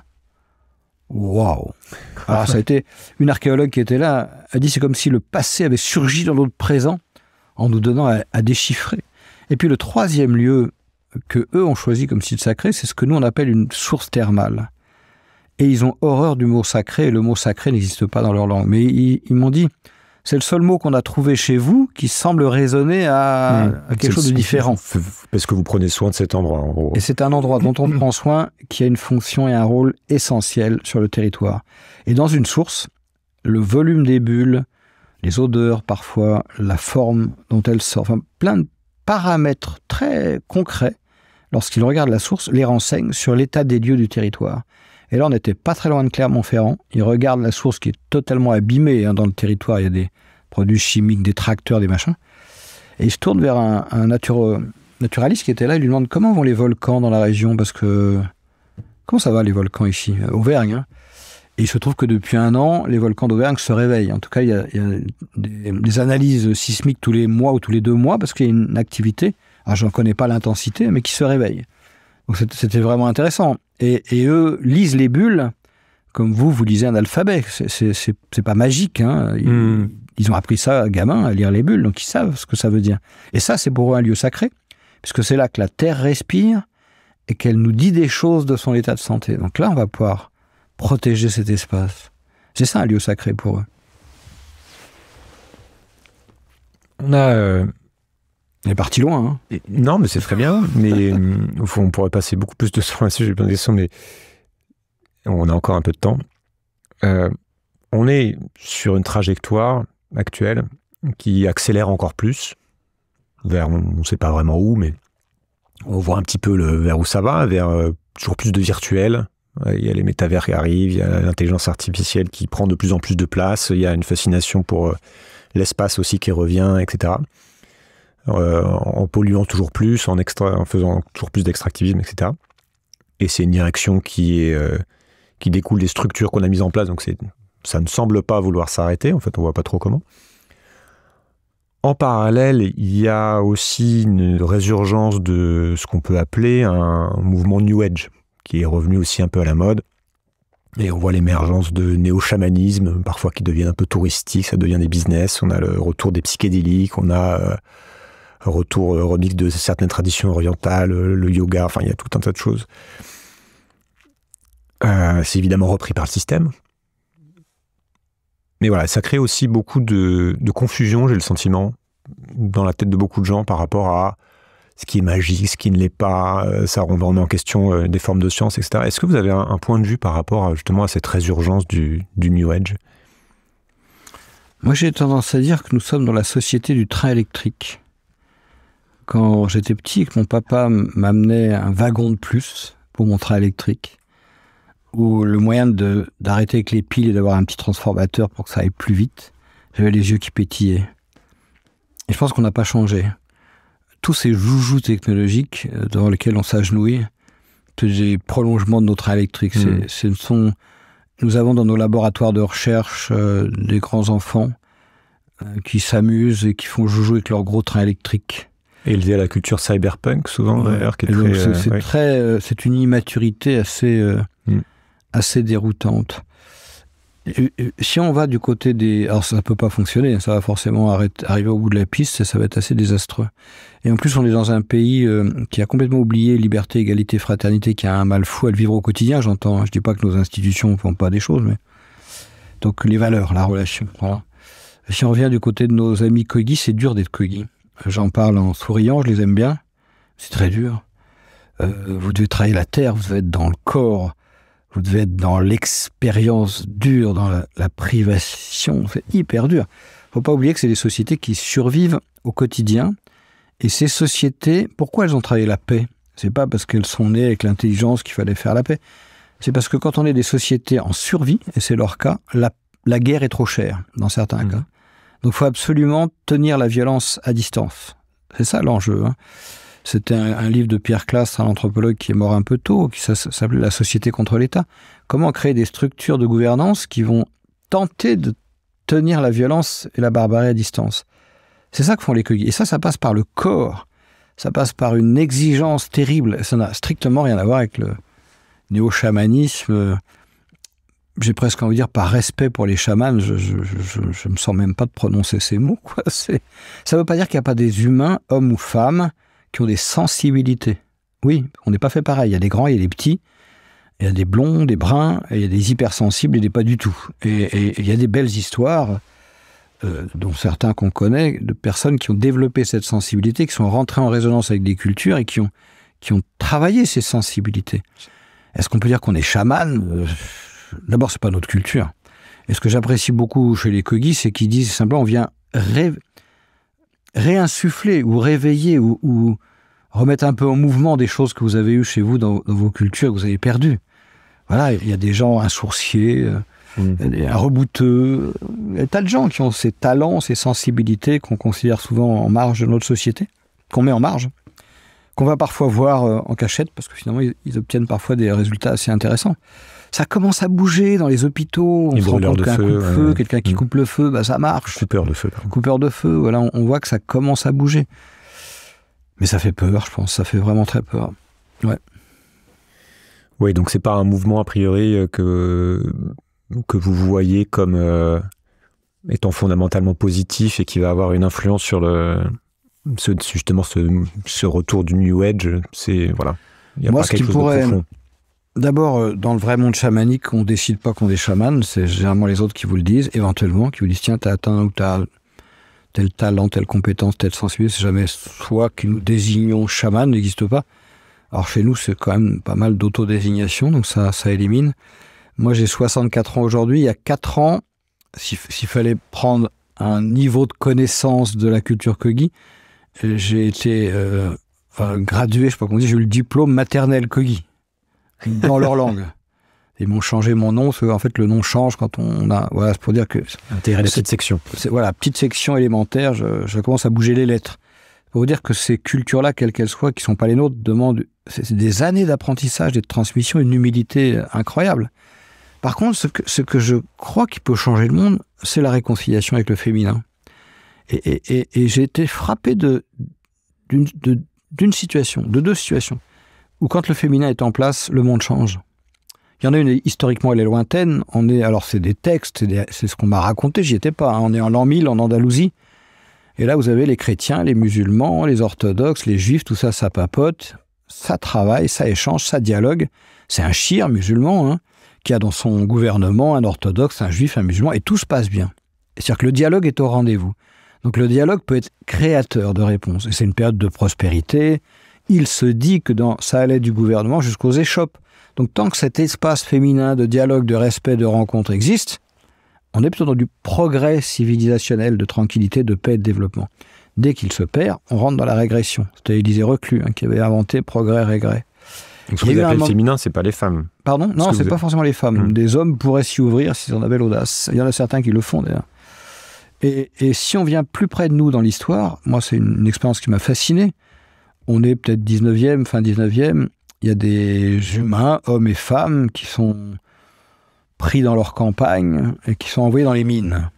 Waouh Alors ça a été une archéologue qui était là, a dit c'est comme si le passé avait surgi dans notre présent en nous donnant à, déchiffrer. Et puis le troisième lieu que eux ont choisi comme site sacré, c'est ce que nous on appelle une source thermale. Et ils ont horreur du mot sacré, et le mot sacré n'existe pas dans leur langue. Mais ils, m'ont dit, c'est le seul mot qu'on a trouvé chez vous qui semble résonner à, mmh. à quelque chose de différent. Parce que vous prenez soin de cet endroit, Et c'est un endroit dont on prend soin, qui a une fonction et un rôle essentiel sur le territoire. Et dans une source, le volume des bulles, les odeurs parfois, la forme dont elles sortent, enfin, plein de paramètres très concrets, lorsqu'il regarde la source, les renseigne sur l'état des lieux du territoire. Et là, on n'était pas très loin de Clermont-Ferrand. Il regarde la source qui est totalement abîmée hein. dans le territoire. Il y a des produits chimiques, des tracteurs, des machins. Et il se tourne vers un, euh, naturaliste qui était là. Il lui demande comment vont les volcans dans la région parce que comment ça va les volcans ici, Auvergne. Hein et il se trouve que depuis un an, les volcans d'Auvergne se réveillent. En tout cas, il y a, des, analyses sismiques tous les mois ou tous les deux mois parce qu'il y a une activité. je ne connais pas l'intensité, mais qui se réveille. Donc, c'était vraiment intéressant. Et, eux lisent les bulles comme vous, vous lisez un alphabet. C'est pas magique. Hein. Hmm. Ils, ont appris ça, gamin, à lire les bulles, donc ils savent ce que ça veut dire. Et ça, c'est pour eux un lieu sacré, puisque c'est là que la terre respire et qu'elle nous dit des choses de son état de santé. Donc là, on va pouvoir protéger cet espace. C'est ça un lieu sacré pour eux. On a. Euh, on est parti loin. Hein. Non, mais c'est très bien. Mais euh, on pourrait passer beaucoup plus de temps là-dessus. J'ai mais on a encore un peu de temps. Euh, on est sur une trajectoire actuelle qui accélère encore plus vers, on ne sait pas vraiment où, mais on voit un petit peu le, vers où ça va, vers toujours plus de virtuel, il y a les métavers qui arrivent, il y a l'intelligence artificielle qui prend de plus en plus de place, il y a une fascination pour euh, l'espace aussi qui revient, etc. Euh, en polluant toujours plus, en, faisant toujours plus d'extractivisme, etc. Et c'est une direction qui, euh, qui découle des structures qu'on a mises en place, donc ça ne semble pas vouloir s'arrêter, en fait on ne voit pas trop comment. En parallèle, il y a aussi une résurgence de ce qu'on peut appeler un mouvement New Age qui est revenu aussi un peu à la mode. Et on voit l'émergence de néo-chamanisme, parfois qui devient un peu touristique, ça devient des business. On a le retour des psychédéliques, on a un euh, retour euh, remix de certaines traditions orientales, euh, le yoga, enfin il y a tout un tas de choses. c'est évidemment repris par le système. Mais voilà, ça crée aussi beaucoup de confusion, j'ai le sentiment, dans la tête de beaucoup de gens par rapport à ce qui est magique, ce qui ne l'est pas, euh, ça remet en question euh, des formes de science, etc. Est-ce que vous avez un, point de vue par rapport euh, justement à cette résurgence du, New Age Moi, j'ai tendance à dire que nous sommes dans la société du train électrique. Quand j'étais petit et que mon papa m'amenait un wagon de plus pour mon train électrique, ou le moyen d'arrêter avec les piles et d'avoir un petit transformateur pour que ça aille plus vite, j'avais les yeux qui pétillaient. Et je pense qu'on n'a pas changé tous ces joujoux technologiques euh, dans lesquels on s'agenouille, des prolongements de notre trains électriques. Hmm. nous avons dans nos laboratoires de recherche euh, des grands enfants euh, qui s'amusent et qui font joujou avec leurs gros trains électriques. Et ils à la culture cyberpunk, souvent, d'ailleurs, qui est très... C'est une immaturité assez hmm. déroutante si on va du côté des... Alors ça ne peut pas fonctionner, ça va forcément arriver au bout de la piste, ça, va être assez désastreux. Et en plus, on est dans un pays euh, qui a complètement oublié liberté, égalité, fraternité, qui a un mal fou à le vivre au quotidien, j'entends. Hein. Je ne dis pas que nos institutions ne font pas des choses, mais... Donc les valeurs, la relation, voilà. Si on revient du côté de nos amis Kogi, c'est dur d'être Kogi. J'en parle en souriant, je les aime bien. C'est très dur. Euh, vous devez travailler la terre, vous devez être dans le corps, vous devez être dans l'expérience dure, dans la, privation. C'est hyper dur. faut pas oublier que c'est des sociétés qui survivent au quotidien. Et ces sociétés, pourquoi elles ont travaillé la paix C'est pas parce qu'elles sont nées avec l'intelligence qu'il fallait faire la paix. C'est parce que quand on est des sociétés en survie, et c'est leur cas, la, guerre est trop chère dans certains mmh. cas. Donc il faut absolument tenir la violence à distance. C'est ça l'enjeu. Hein. C'était un, livre de Pierre Classe, un anthropologue qui est mort un peu tôt, qui s'appelait La société contre l'État. Comment créer des structures de gouvernance qui vont tenter de tenir la violence et la barbarie à distance. C'est ça que font les cueillis Et ça, ça passe par le corps. Ça passe par une exigence terrible. Ça n'a strictement rien à voir avec le néo-chamanisme. J'ai presque envie de dire, par respect pour les chamans, je, ne me sens même pas de prononcer ces mots. Ça ne veut pas dire qu'il n'y a pas des humains, hommes ou femmes, qui ont des sensibilités. Oui, on n'est pas fait pareil. Il y a des grands, il y a des petits, il y a des blonds, des bruns, il y a des hypersensibles et des pas du tout. Et, il y a des belles histoires, euh, dont certains qu'on connaît, de personnes qui ont développé cette sensibilité, qui sont rentrées en résonance avec des cultures et qui ont, qui ont travaillé ces sensibilités. Est-ce qu'on peut dire qu'on est chaman euh, D'abord, c'est pas notre culture. Et ce que j'apprécie beaucoup chez les Kogis, c'est qu'ils disent simplement on vient rêver réinsuffler ou réveiller ou, remettre un peu en mouvement des choses que vous avez eues chez vous dans, vos cultures que vous avez perdues. Voilà, il y a des gens un sourcier euh, mm. un rebouteux, a tas de gens qui ont ces talents, ces sensibilités qu'on considère souvent en marge de notre société, qu'on met en marge, qu'on va parfois voir euh, en cachette parce que finalement ils obtiennent parfois des résultats assez intéressants ça commence à bouger dans les hôpitaux. On se rend compte qu'un feu, feu quelqu'un qui mmh. coupe le feu, bah, ça marche. Coupeur de feu. Coupeur de feu, voilà, on, voit que ça commence à bouger. Mais ça fait peur, je pense, ça fait vraiment très peur. Ouais. Oui, donc c'est pas un mouvement a priori euh, que, que vous voyez comme euh, étant fondamentalement positif et qui va avoir une influence sur le justement ce, retour du New Age. C'est voilà. Il y a Moi, ce, qui pourrait, D'abord, euh, dans le vrai monde chamanique, on décide pas qu'on est chaman, c'est généralement les autres qui vous le disent, éventuellement, qui vous disent tiens, t'as atteint ou tel talent, telle compétence, telle sensibilité, c'est jamais soi que nous désignons chaman, n'existe pas. Alors chez nous, c'est quand même pas mal d'autodésignation, donc ça, ça élimine. Moi, j'ai 64 ans aujourd'hui. Il y a 4 ans, s'il fallait prendre un niveau de connaissance de la culture Kogi, j'ai été euh, enfin, gradué, je sais pas comment dire, j'ai eu le diplôme maternel Kogi dans leur langue. Ils m'ont changé mon nom, parce en fait, le nom change quand on a. Voilà, c'est pour dire que. Intégrer les petites sections. Voilà, petite section élémentaire, je, commence à bouger les lettres. Pour vous dire que ces cultures-là, quelles qu'elles soient, qui ne sont pas les nôtres, demandent des années d'apprentissage, des transmissions, une humilité euh, incroyable. Par contre, ce que, ce que je crois qui peut changer le monde, c'est la réconciliation avec le féminin. Et, j'ai été frappé d'une de, d'une situation, de deux situations ou quand le féminin est en place, le monde change. Il y en a une, historiquement, elle est lointaine. On est, alors, c'est des textes, c'est ce qu'on m'a raconté, j'y étais pas. Hein. On est en l'an 1000 en Andalousie. Et là, vous avez les chrétiens, les musulmans, les orthodoxes, les juifs, tout ça, ça papote, ça travaille, ça échange, ça dialogue. C'est un chir musulman hein, qui a dans son gouvernement un orthodoxe, un juif, un musulman, et tout se passe bien. C'est-à-dire que le dialogue est au rendez-vous. Donc le dialogue peut être créateur de réponses. Et c'est une période de prospérité, il se dit que dans, ça allait du gouvernement jusqu'aux échoppes. Donc tant que cet espace féminin de dialogue, de respect, de rencontre existe, on est plutôt dans du progrès civilisationnel, de tranquillité, de paix et de développement. Dès qu'il se perd, on rentre dans la régression. C'était disait Reclus hein, qui avait inventé progrès-régret. Donc ce que féminin, c'est pas les femmes. Pardon Non, c'est n'est pas forcément les femmes. Hmm. Des hommes pourraient s'y ouvrir s'ils en avaient l'audace. Il y en a certains qui le font d'ailleurs. Et, si on vient plus près de nous dans l'histoire, moi c'est une expérience qui m'a fasciné, on est peut-être 19e, fin 19e, il y a des humains, hommes et femmes, qui sont pris dans leur campagne et qui sont envoyés dans les mines.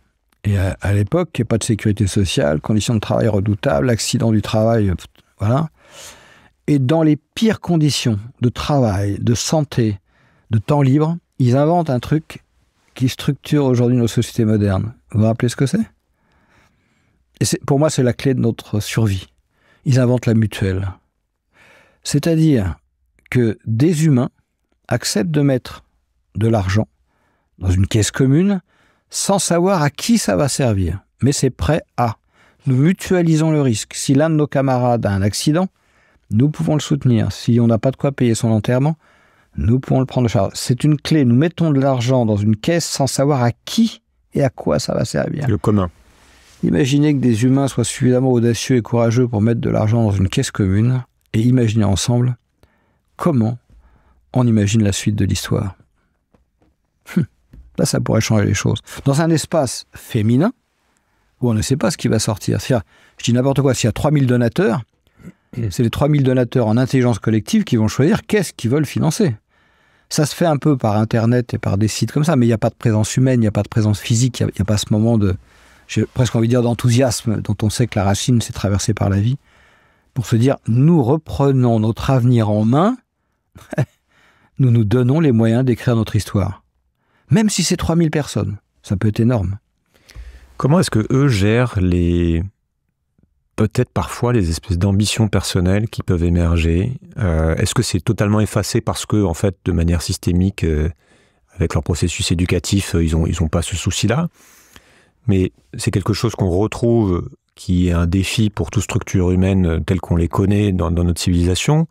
Et à, l'époque, il n'y a pas de sécurité sociale, conditions de travail redoutables, accidents du travail, voilà. Et dans les pires conditions de travail, de santé, de temps libre, ils inventent un truc qui structure aujourd'hui nos sociétés modernes. Vous vous rappelez ce que c'est Pour moi, c'est la clé de notre survie ils inventent la mutuelle. C'est-à-dire que des humains acceptent de mettre de l'argent dans une caisse commune sans savoir à qui ça va servir. Mais c'est prêt à. Nous mutualisons le risque. Si l'un de nos camarades a un accident, nous pouvons le soutenir. Si on n'a pas de quoi payer son enterrement, nous pouvons le prendre en charge. C'est une clé. Nous mettons de l'argent dans une caisse sans savoir à qui et à quoi ça va servir. Le commun. Imaginez que des humains soient suffisamment audacieux et courageux pour mettre de l'argent dans une caisse commune, et imaginez ensemble comment on imagine la suite de l'histoire. Hum, là, ça pourrait changer les choses. Dans un espace féminin, où on ne sait pas ce qui va sortir. je dis n'importe quoi, s'il y a 3000 donateurs, hum. c'est les 3000 donateurs en intelligence collective qui vont choisir qu'est-ce qu'ils veulent financer. Ça se fait un peu par Internet et par des sites comme ça, mais il n'y a pas de présence humaine, il n'y a pas de présence physique, il n'y a, pas ce moment de, j'ai presque envie de dire d'enthousiasme, dont on sait que la racine s'est traversée par la vie, pour se dire nous reprenons notre avenir en main, nous nous donnons les moyens d'écrire notre histoire. Même si c'est 3000 personnes, ça peut être énorme. Comment est-ce que eux gèrent les peut-être parfois les espèces d'ambitions personnelles qui peuvent émerger euh, Est-ce que c'est totalement effacé parce que en fait de manière systémique euh, avec leur processus éducatif, euh, ils n'ont ils pas ce souci-là mais c'est quelque chose qu'on retrouve qui est un défi pour toute structure humaine telle qu'on les connaît dans, notre civilisation.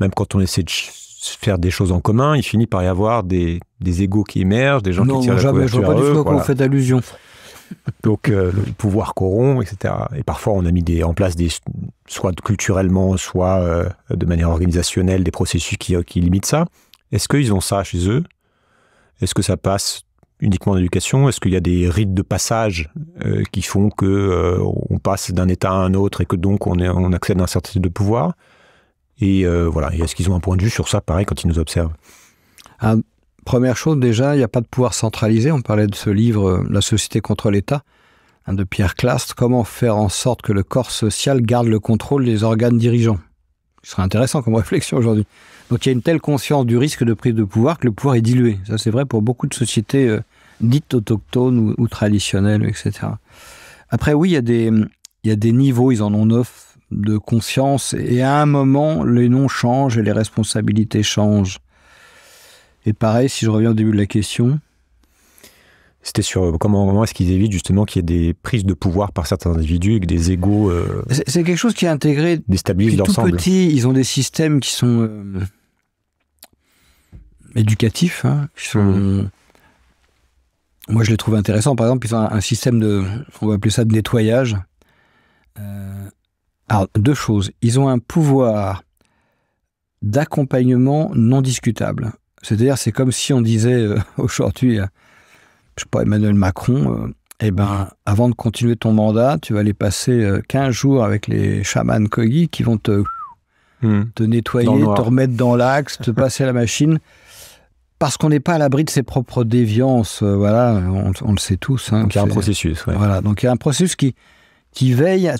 Même quand on essaie de faire des choses en commun, il finit par y avoir des, des égaux qui émergent, des gens qui tirent la couverture je vois pas du tout qu'on fait d'allusion. Donc euh, le pouvoir corrompt, etc. Et parfois on a mis des, en place des, soit culturellement, soit euh, de manière organisationnelle, des processus qui, euh, qui limitent ça. Est-ce qu'ils ont ça chez eux Est-ce que ça passe uniquement d'éducation Est-ce qu'il y a des rites de passage euh, qui font que euh, on passe d'un état à un autre et que donc on, est, on accède à un certain type de pouvoir Et euh, voilà, est-ce qu'ils ont un point de vue sur ça, pareil, quand ils nous observent ah, Première chose, déjà, il n'y a pas de pouvoir centralisé. On parlait de ce livre La société contre l'État hein, de Pierre Clastre. Comment faire en sorte que le corps social garde le contrôle des organes dirigeants Ce serait intéressant comme réflexion aujourd'hui. Donc il y a une telle conscience du risque de prise de pouvoir que le pouvoir est dilué. Ça c'est vrai pour beaucoup de sociétés dites autochtones ou, traditionnelles, etc. Après, oui, il y, a des, il y a des niveaux, ils en ont neuf, de conscience, et à un moment, les noms changent et les responsabilités changent. Et pareil, si je reviens au début de la question, c'était sur comment, est-ce qu'ils évitent justement qu'il y ait des prises de pouvoir par certains individus et que des égaux. Euh, c'est quelque chose qui est intégré. Déstabilise l'ensemble. Tout petit, ils ont des systèmes qui sont euh, éducatifs, hein, qui sont mmh moi, je les trouve intéressants. Par exemple, ils ont un, système de, on va appeler ça de nettoyage. Euh, alors, deux choses. Ils ont un pouvoir d'accompagnement non discutable. C'est-à-dire, c'est comme si on disait euh, aujourd'hui, euh, je sais pas, Emmanuel Macron, eh ben, avant de continuer ton mandat, tu vas aller passer 15 jours avec les chamans Kogi qui vont te, hmm. te nettoyer, te remettre dans l'axe, te passer à la machine parce qu'on n'est pas à l'abri de ses propres déviances. Euh, voilà, on, le sait tous. Hein, donc il y a un processus. Voilà, donc il y a un processus qui, qui veille à,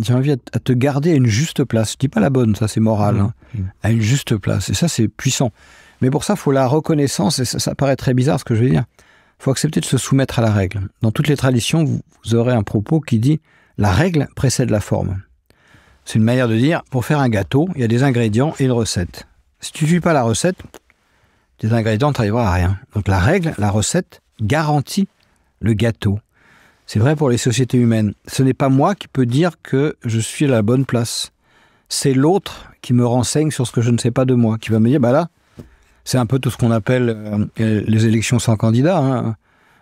j'ai envie à, te garder à une juste place. Je dis pas la bonne, ça c'est moral, mmh. hein. à une juste place. Et ça c'est puissant. Mais pour ça, il faut la reconnaissance, et ça, paraît très bizarre ce que je vais dire. faut accepter de se soumettre à la règle. Dans toutes les traditions, vous, aurez un propos qui dit la règle précède la forme. C'est une manière de dire, pour faire un gâteau, il y a des ingrédients et une recette. Si tu ne suis pas la recette, des ingrédients tu n'arriveras à rien. Donc la règle, la recette, garantit le gâteau. C'est vrai pour les sociétés humaines. Ce n'est pas moi qui peux dire que je suis à la bonne place. C'est l'autre qui me renseigne sur ce que je ne sais pas de moi, qui va me dire, bah là, c'est un peu tout ce qu'on appelle euh, les élections sans candidat. Hein.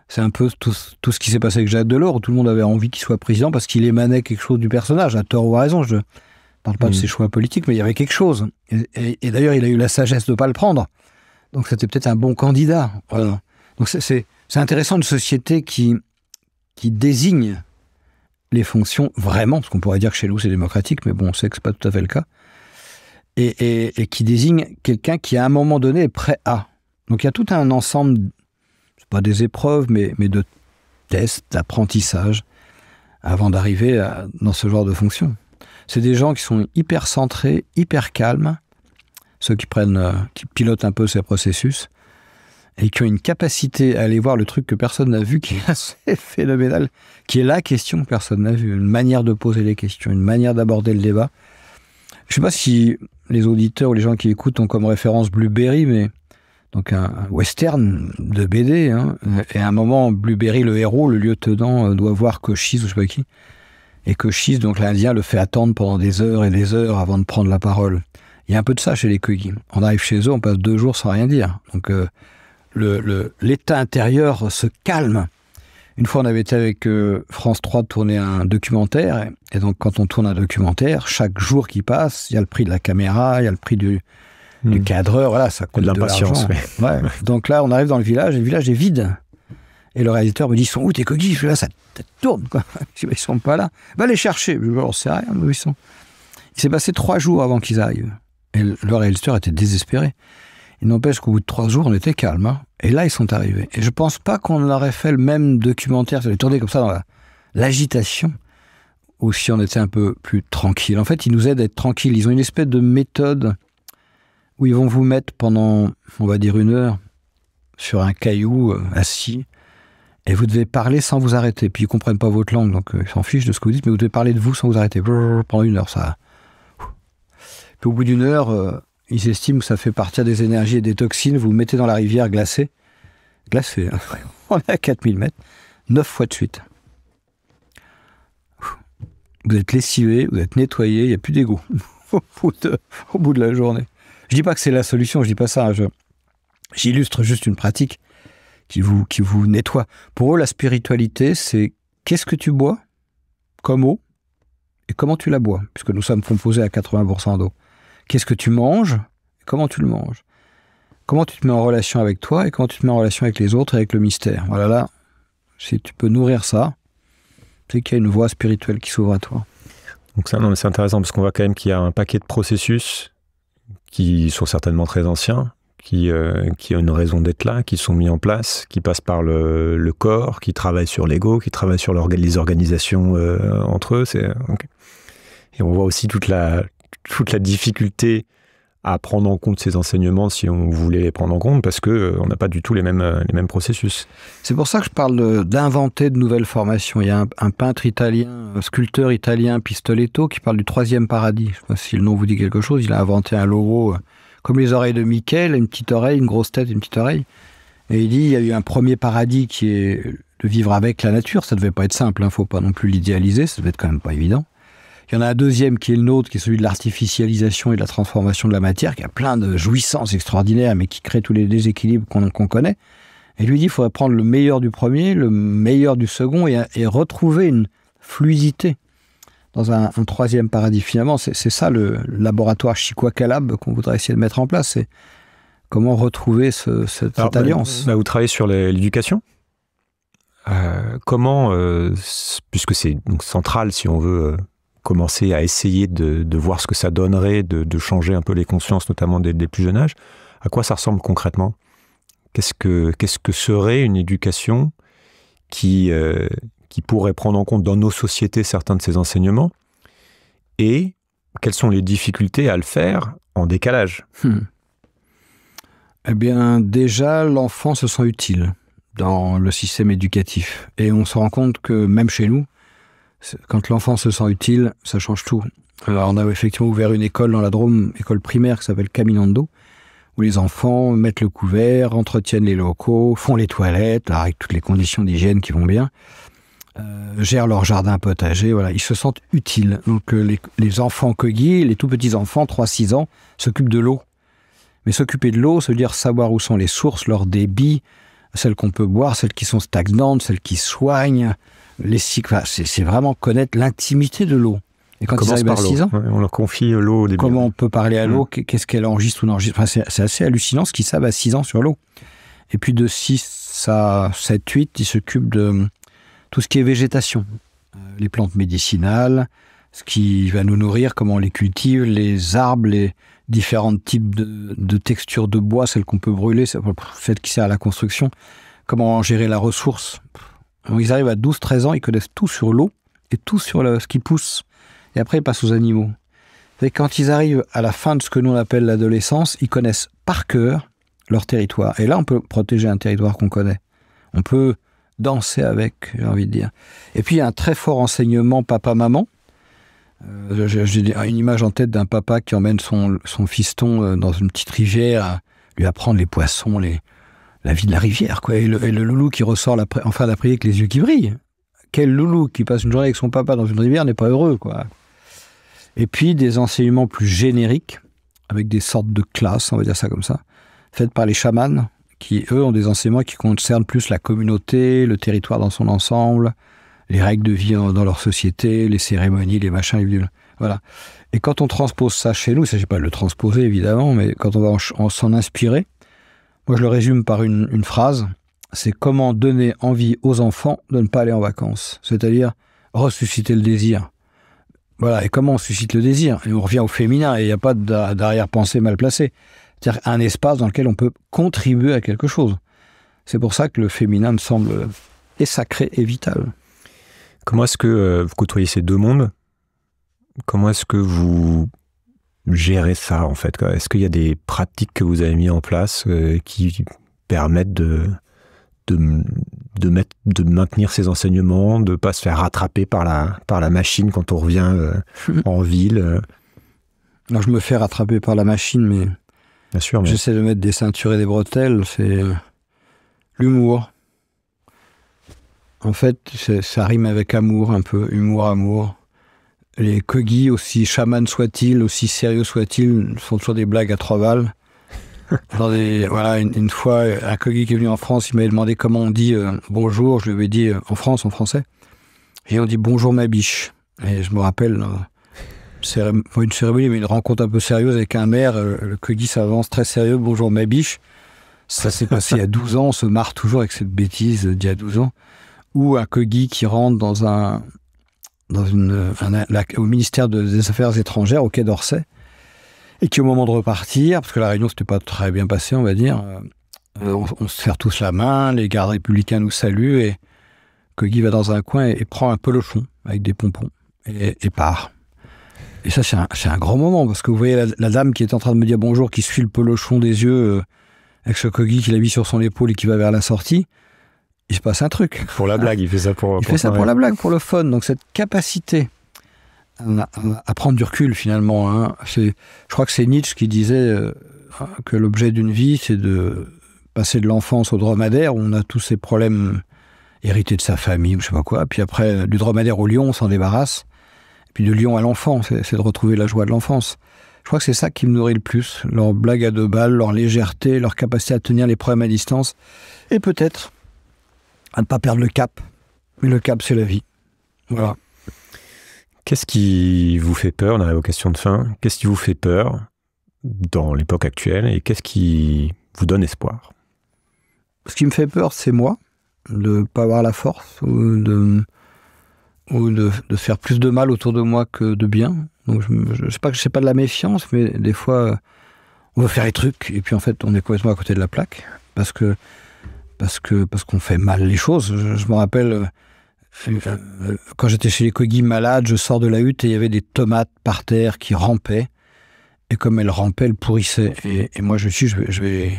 C'est un peu tout, ce qui s'est passé avec Jacques Delors, où tout le monde avait envie qu'il soit président parce qu'il émanait quelque chose du personnage, à tort ou à raison. Je ne parle pas de mmh. ses choix politiques, mais il y avait quelque chose. Et, et d'ailleurs, il a eu la sagesse de ne pas le prendre. Donc c'était peut-être un bon candidat. Donc c'est intéressant une société qui, qui désigne les fonctions vraiment, parce qu'on pourrait dire que chez nous c'est démocratique, mais bon, on sait que c'est pas tout à fait le cas, et, qui désigne quelqu'un qui à un moment donné est prêt à. Donc il y a tout un ensemble, c'est pas des épreuves, mais, mais de tests, d'apprentissage, avant d'arriver dans ce genre de fonction. C'est des gens qui sont hyper centrés, hyper calmes, ceux qui prennent, euh, qui pilotent un peu ces processus et qui ont une capacité à aller voir le truc que personne n'a vu, qui est assez phénoménal, qui est la question que personne n'a vue, une manière de poser les questions, une manière d'aborder le débat. Je ne sais pas si les auditeurs ou les gens qui écoutent ont comme référence Blueberry, mais donc un, western de BD. Hein. et à un moment, Blueberry, le héros, le lieutenant, euh, doit voir Cochise ou je sais pas qui. Et Cochise, donc l'Indien, le fait attendre pendant des heures et des heures avant de prendre la parole. Il y a un peu de ça chez les Kogis. On arrive chez eux, on passe deux jours sans rien dire. Donc euh, l'état intérieur se calme. Une fois, on avait été avec euh, France 3 tourner un documentaire. Et, donc, quand on tourne un documentaire, chaque jour qui passe, il y a le prix de la caméra, il y a le prix du, hmm. cadreur. Voilà, ça coûte de l'impatience. Ouais. donc là, on arrive dans le village et le village est vide. Et le réalisateur me dit Ils sont où tes coquilles Je dis Là, ah, ça, tourne. Quoi. Je bah, ils sont pas là. Va les chercher. Je dis, on rien où sont. Il s'est passé trois jours avant qu'ils arrivent. Et le réalisateur était désespéré. Il n'empêche qu'au bout de trois jours, on était calme. Hein. Et là, ils sont arrivés. Et je pense pas qu'on aurait fait le même documentaire, ça tourné comme ça dans l'agitation, ou si on était un peu plus tranquille. En fait, ils nous aident à être tranquilles. Ils ont une espèce de méthode où ils vont vous mettre pendant, on va dire, une heure sur un caillou euh, assis, et vous devez parler sans vous arrêter. Puis ils comprennent pas votre langue, donc euh, ils s'en fichent de ce que vous dites, mais vous devez parler de vous sans vous arrêter. pendant une heure, ça au bout d'une heure, euh, ils estiment que ça fait partir des énergies et des toxines. Vous le mettez dans la rivière glacée. Glacée, hein. on est à 4000 mètres, neuf fois de suite. Vous êtes lessivé, vous êtes nettoyé, il n'y a plus d'égout au, bout de la journée. Je ne dis pas que c'est la solution, je ne dis pas ça. Hein. J'illustre juste une pratique qui vous, qui vous nettoie. Pour eux, la spiritualité, c'est qu'est-ce que tu bois comme eau et comment tu la bois, puisque nous sommes composés à 80% d'eau. Qu'est-ce que tu manges Comment tu le manges Comment tu te mets en relation avec toi et comment tu te mets en relation avec les autres et avec le mystère Voilà, oh là, si tu peux nourrir ça, c'est qu'il y a une voie spirituelle qui s'ouvre à toi. Donc ça, non, mais c'est intéressant parce qu'on voit quand même qu'il y a un paquet de processus qui sont certainement très anciens, qui, euh, qui ont une raison d'être là, qui sont mis en place, qui passent par le, corps, qui travaillent sur l'ego, qui travaillent sur les organisations euh, entre eux. C'est, Et on voit aussi toute la, toute la difficulté à prendre en compte ces enseignements si on voulait les prendre en compte, parce qu'on euh, on n'a pas du tout les mêmes, euh, les mêmes processus. C'est pour ça que je parle d'inventer de nouvelles formations. Il y a un, peintre italien, un sculpteur italien, Pistoletto, qui parle du troisième paradis. Je sais pas si le nom vous dit quelque chose, il a inventé un logo euh, comme les oreilles de Michael, une petite oreille, une grosse tête, une petite oreille. Et il dit, il y a eu un premier paradis qui est de vivre avec la nature. Ça ne devait pas être simple, il hein. ne faut pas non plus l'idéaliser, ça devait être quand même pas évident. Il y en a un deuxième qui est le nôtre, qui est celui de l'artificialisation et de la transformation de la matière, qui a plein de jouissances extraordinaires, mais qui crée tous les déséquilibres qu'on connaît. Et lui dit, il faudrait prendre le meilleur du premier, le meilleur du second, et, et retrouver une fluidité dans un, troisième paradis. Finalement, c'est ça le, laboratoire Chiquacalab qu'on voudrait essayer de mettre en place. C'est comment retrouver cette, alliance. vous travaillez sur l'éducation euh, comment, euh, puisque c'est central si on veut euh, Commencer à essayer de, voir ce que ça donnerait, de, changer un peu les consciences, notamment des plus jeunes âges. À quoi ça ressemble concrètement qu'est-ce que, que serait une éducation qui, euh, qui pourrait prendre en compte dans nos sociétés certains de ces enseignements Et quelles sont les difficultés à le faire en décalage hmm. Eh bien, déjà, l'enfant se sent utile dans le système éducatif. Et on se rend compte que même chez nous, quand l'enfant se sent utile, ça change tout. Alors, on a effectivement ouvert une école dans la Drôme, école primaire qui s'appelle Caminando, où les enfants mettent le couvert, entretiennent les locaux, font les toilettes, avec toutes les conditions d'hygiène qui vont bien, euh, gèrent leur jardin potager, voilà, ils se sentent utiles. Donc euh, les, enfants Kogi, les tout petits enfants, 3-6 ans, s'occupent de l'eau. Mais s'occuper de l'eau, ça veut dire savoir où sont les sources, leurs débits, celles qu'on peut boire, celles qui sont stagnantes, celles qui soignent, les six, c'est vraiment connaître l'intimité de l'eau. Et quand ils arrivent à 6 ans, on leur confie euh, l'eau Comment on peut parler à l'eau mmh. Qu'est-ce qu'elle enregistre ou n'enregistre enfin, C'est assez hallucinant ce qu'ils savent à 6 ans sur l'eau. Et puis de 6 à 7, 8, ils s'occupent de hum, tout ce qui est végétation. Euh, les plantes médicinales, ce qui va nous nourrir, comment on les cultive, les arbres, les différents types de, de textures de bois, celles qu'on peut brûler, celles qui servent à la construction, comment gérer la ressource ils arrivent à 12-13 ans, ils connaissent tout sur l'eau et tout sur ce qui pousse. Et après, ils passent aux animaux. Et quand ils arrivent à la fin de ce que nous on appelle l'adolescence, ils connaissent par cœur leur territoire. Et là, on peut protéger un territoire qu'on connaît. On peut danser avec, j'ai envie de dire. Et puis, il y a un très fort enseignement papa-maman. Euh, j'ai une image en tête d'un papa qui emmène son, son fiston euh, dans une petite rivière, à lui apprendre les poissons, les, la vie de la rivière, quoi. Et le, loulou qui ressort la en fin d'après avec les yeux qui brillent. Quel loulou qui passe une journée avec son papa dans une rivière n'est pas heureux, quoi. Et puis des enseignements plus génériques, avec des sortes de classes, on va dire ça comme ça, faites par les chamans, qui eux ont des enseignements qui concernent plus la communauté, le territoire dans son ensemble, les règles de vie dans leur société, les cérémonies, les machins, les Voilà. Et quand on transpose ça chez nous, il ne s'agit pas de le transposer évidemment, mais quand on va s'en inspirer, moi, je le résume par une, phrase. C'est comment donner envie aux enfants de ne pas aller en vacances. C'est-à-dire ressusciter le désir. Voilà, et comment on suscite le désir Et on revient au féminin, et il n'y a pas d'arrière-pensée mal placée. C'est-à-dire un espace dans lequel on peut contribuer à quelque chose. C'est pour ça que le féminin me semble sacré et vital. Comment est-ce que euh, vous côtoyez ces deux mondes Comment est-ce que vous gérer ça en fait Est-ce qu'il y a des pratiques que vous avez mis en place euh, qui permettent de, de, maintenir ces enseignements, de ne pas se faire rattraper par la, par la machine quand on revient euh, en ville euh? Alors je me fais rattraper par la machine, mais, sûr, mais... j'essaie de mettre des ceintures et des bretelles, c'est l'humour. En fait, ça rime avec amour un peu, humour, amour les Kogi, aussi chamans soient-ils, aussi sérieux soient-ils, sont toujours des blagues à trois balles. voilà, une, fois, un Kogi qui est venu en France, il m'avait demandé comment on dit euh, bonjour. Je lui avais dit euh, en France, en français. Et on dit bonjour ma biche. Et je me rappelle, euh, une cérémonie, mais une rencontre un peu sérieuse avec un maire. le Kogi s'avance très sérieux, bonjour ma biche. Ça s'est passé il y a 12 ans. On se marre toujours avec cette bêtise d'il y a 12 ans. Ou un Kogi qui rentre dans un, au ministère des Affaires étrangères au Quai d'Orsay, et qui au moment de repartir, parce que la réunion s'était pas très bien passée, on va dire, euh, euh, on, se serre tous la main, les gardes républicains nous saluent, et que Guy va dans un coin et, prend un pelochon avec des pompons et, part. Et ça, c'est un, grand moment, parce que vous voyez la, dame qui est en train de me dire bonjour, qui suit le pelochon des yeux, euh, avec ce Kogi qui l'a mis sur son épaule et qui va vers la sortie il se passe un truc. Pour la blague, il fait ça pour. Il fait ça pour la blague, pour le fun. Donc cette capacité à, prendre du recul finalement, hein, je crois que c'est Nietzsche qui disait euh, que l'objet d'une vie, c'est de passer de l'enfance au dromadaire où on a tous ces problèmes hérités de sa famille ou je sais pas quoi. Puis après, euh, du dromadaire au lion, on s'en débarrasse. Et puis de lion à l'enfant, c'est de retrouver la joie de l'enfance. Je crois que c'est ça qui me nourrit le plus. Leur blague à deux balles, leur légèreté, leur capacité à tenir les problèmes à distance. Et peut-être, à ne pas perdre le cap. Mais le cap, c'est la vie. Voilà. Qu'est-ce qui vous fait peur dans la vocation de fin Qu'est-ce qui vous fait peur dans l'époque actuelle et qu'est-ce qui vous donne espoir Ce qui me fait peur, c'est moi, de ne pas avoir la force ou, de, de, faire plus de mal autour de moi que de bien. Donc je ne sais pas que je pas de la méfiance, mais des fois, on veut faire les trucs et puis en fait, on est complètement à côté de la plaque parce que parce que parce qu'on fait mal les choses. Je, me rappelle euh, euh, quand j'étais chez les Kogi malades, je sors de la hutte et il y avait des tomates par terre qui rampaient. Et comme elles rampaient, elles pourrissaient. Et, moi, je me suis dit, je vais, je, vais,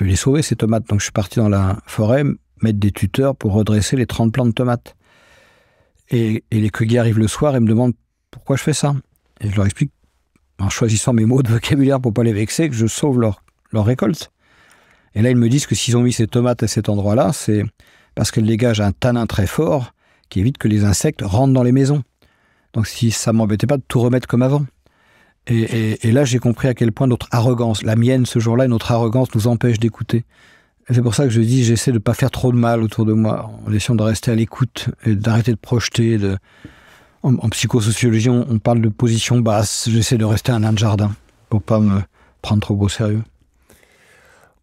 les sauver, ces tomates. Donc, je suis parti dans la forêt mettre des tuteurs pour redresser les 30 plants de tomates. Et, les Kogi arrivent le soir et me demandent pourquoi je fais ça. Et je leur explique, en choisissant mes mots de vocabulaire pour pas les vexer, que je sauve leur, leur récolte. Et là, ils me disent que s'ils ont mis ces tomates à cet endroit-là, c'est parce qu'elles dégagent un tanin très fort qui évite que les insectes rentrent dans les maisons. Donc si ça m'embêtait pas de tout remettre comme avant. Et, là, j'ai compris à quel point notre arrogance, la mienne ce jour-là, et notre arrogance nous empêche d'écouter. C'est pour ça que je dis, j'essaie de ne pas faire trop de mal autour de moi, en essayant de rester à l'écoute et d'arrêter de projeter. De... En, psychosociologie, on, parle de position basse. J'essaie de rester un nain de jardin pour pas me prendre trop au sérieux.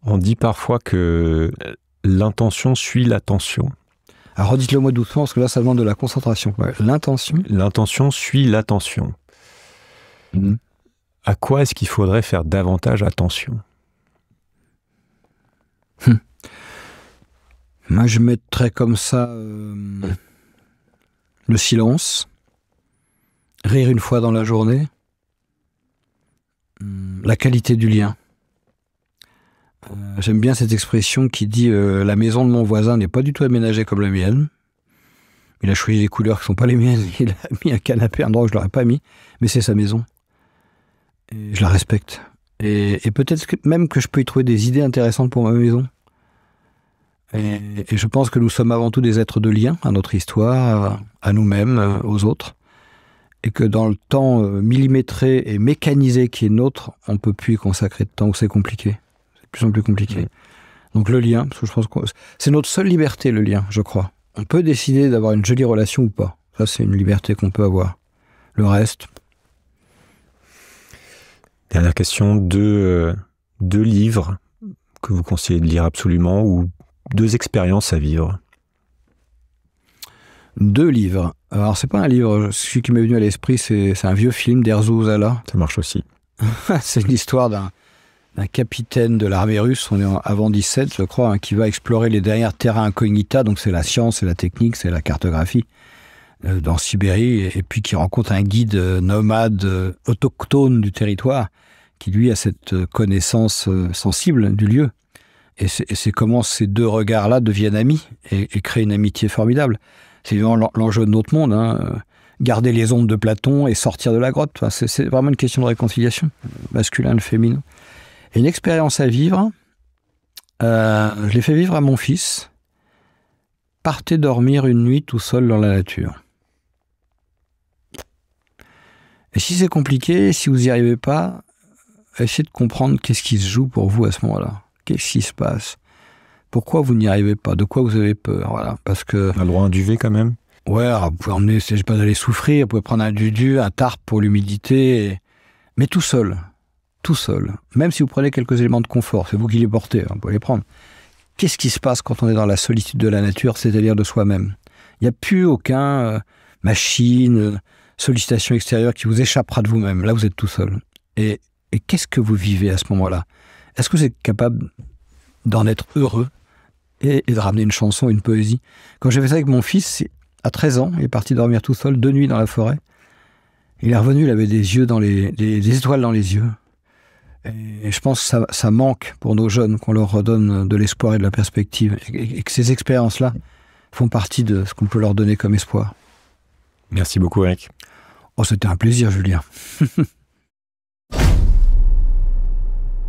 On dit parfois que euh, l'intention suit l'attention. Alors redites-le moi doucement, parce que là, ça demande de la concentration. L'intention L'intention suit l'attention. Mhm. À quoi est-ce qu'il faudrait faire davantage attention hum. Moi, je mettrais comme ça euh, le silence, rire une fois dans la journée, hum, la qualité du lien. Euh, j'aime bien cette expression qui dit euh, la maison de mon voisin n'est pas du tout aménagée comme la mienne. Il a choisi des couleurs qui ne sont pas les miennes. Il a mis un canapé, un endroit où je l'aurais pas mis, mais c'est sa maison. je la respecte. Et, peut-être même que je peux y trouver des idées intéressantes pour ma maison. Et, je pense que nous sommes avant tout des êtres de lien à notre histoire, à nous-mêmes, euh, aux autres. Et que dans le temps millimétré et mécanisé qui est nôtre, on ne peut plus y consacrer de temps où c'est compliqué plus en plus compliqué. Mm. Donc le lien, je pense c'est notre seule liberté, le lien, je crois. On peut décider d'avoir une jolie relation ou pas. Ça, c'est une liberté qu'on peut avoir. Le reste. Dernière question, deux, euh, deux livres que vous conseillez de lire absolument ou deux expériences à vivre deux livres. Alors, c'est pas un livre, Ce qui m'est venu à l'esprit, c'est un vieux film d'Erzo Zala. Ça marche aussi. c'est l'histoire d'un un capitaine de l'armée russe, on est avant 17, je crois, hein, qui va explorer les derniers terrains incognita, donc c'est la science, c'est la technique, c'est la cartographie, euh, dans Sibérie, et, puis qui rencontre un guide euh, nomade euh, autochtone du territoire, qui lui a cette connaissance sensible du lieu. Et c'est comment ces deux regards-là deviennent amis et, créent une amitié formidable. C'est vraiment l'enjeu de notre monde. Hein, garder les ombres de Platon et sortir de la grotte. c'est vraiment une question de réconciliation, masculin, le féminin une expérience à vivre, euh, je l'ai fait vivre à mon fils. Partez dormir une nuit tout seul dans la nature. Et si c'est compliqué, si vous n'y arrivez pas, essayez de comprendre qu'est-ce qui se joue pour vous à ce moment-là. Qu'est-ce qui se passe Pourquoi vous n'y arrivez pas De quoi vous avez peur Voilà, parce que. Un droit à quand même. Ouais, vous pouvez emmener, je pas d'aller souffrir, vous pouvez prendre un dudu, un tarp pour l'humidité, mais tout seul tout seul, même si vous prenez quelques éléments de confort, c'est vous qui les portez, hein, vous pouvez les prendre. Qu'est-ce qui se passe quand on est dans la solitude de la nature, c'est-à-dire de soi-même Il n'y a plus aucun euh, machine, euh, sollicitation extérieure qui vous échappera de vous-même. Là, vous êtes tout seul. Et, qu'est-ce que vous vivez à ce moment-là Est-ce que vous êtes capable d'en être heureux et, de ramener une chanson, une poésie Quand j'ai fait ça avec mon fils, à 13 ans, il est parti dormir tout seul, deux nuits dans la forêt. Il est revenu, il avait des yeux dans les, des étoiles dans les yeux. Et je pense que ça, manque pour nos jeunes, qu'on leur redonne de l'espoir et de la perspective, et que ces expériences-là font partie de ce qu'on peut leur donner comme espoir. Merci beaucoup, Eric. Oh, c'était un plaisir, Julien.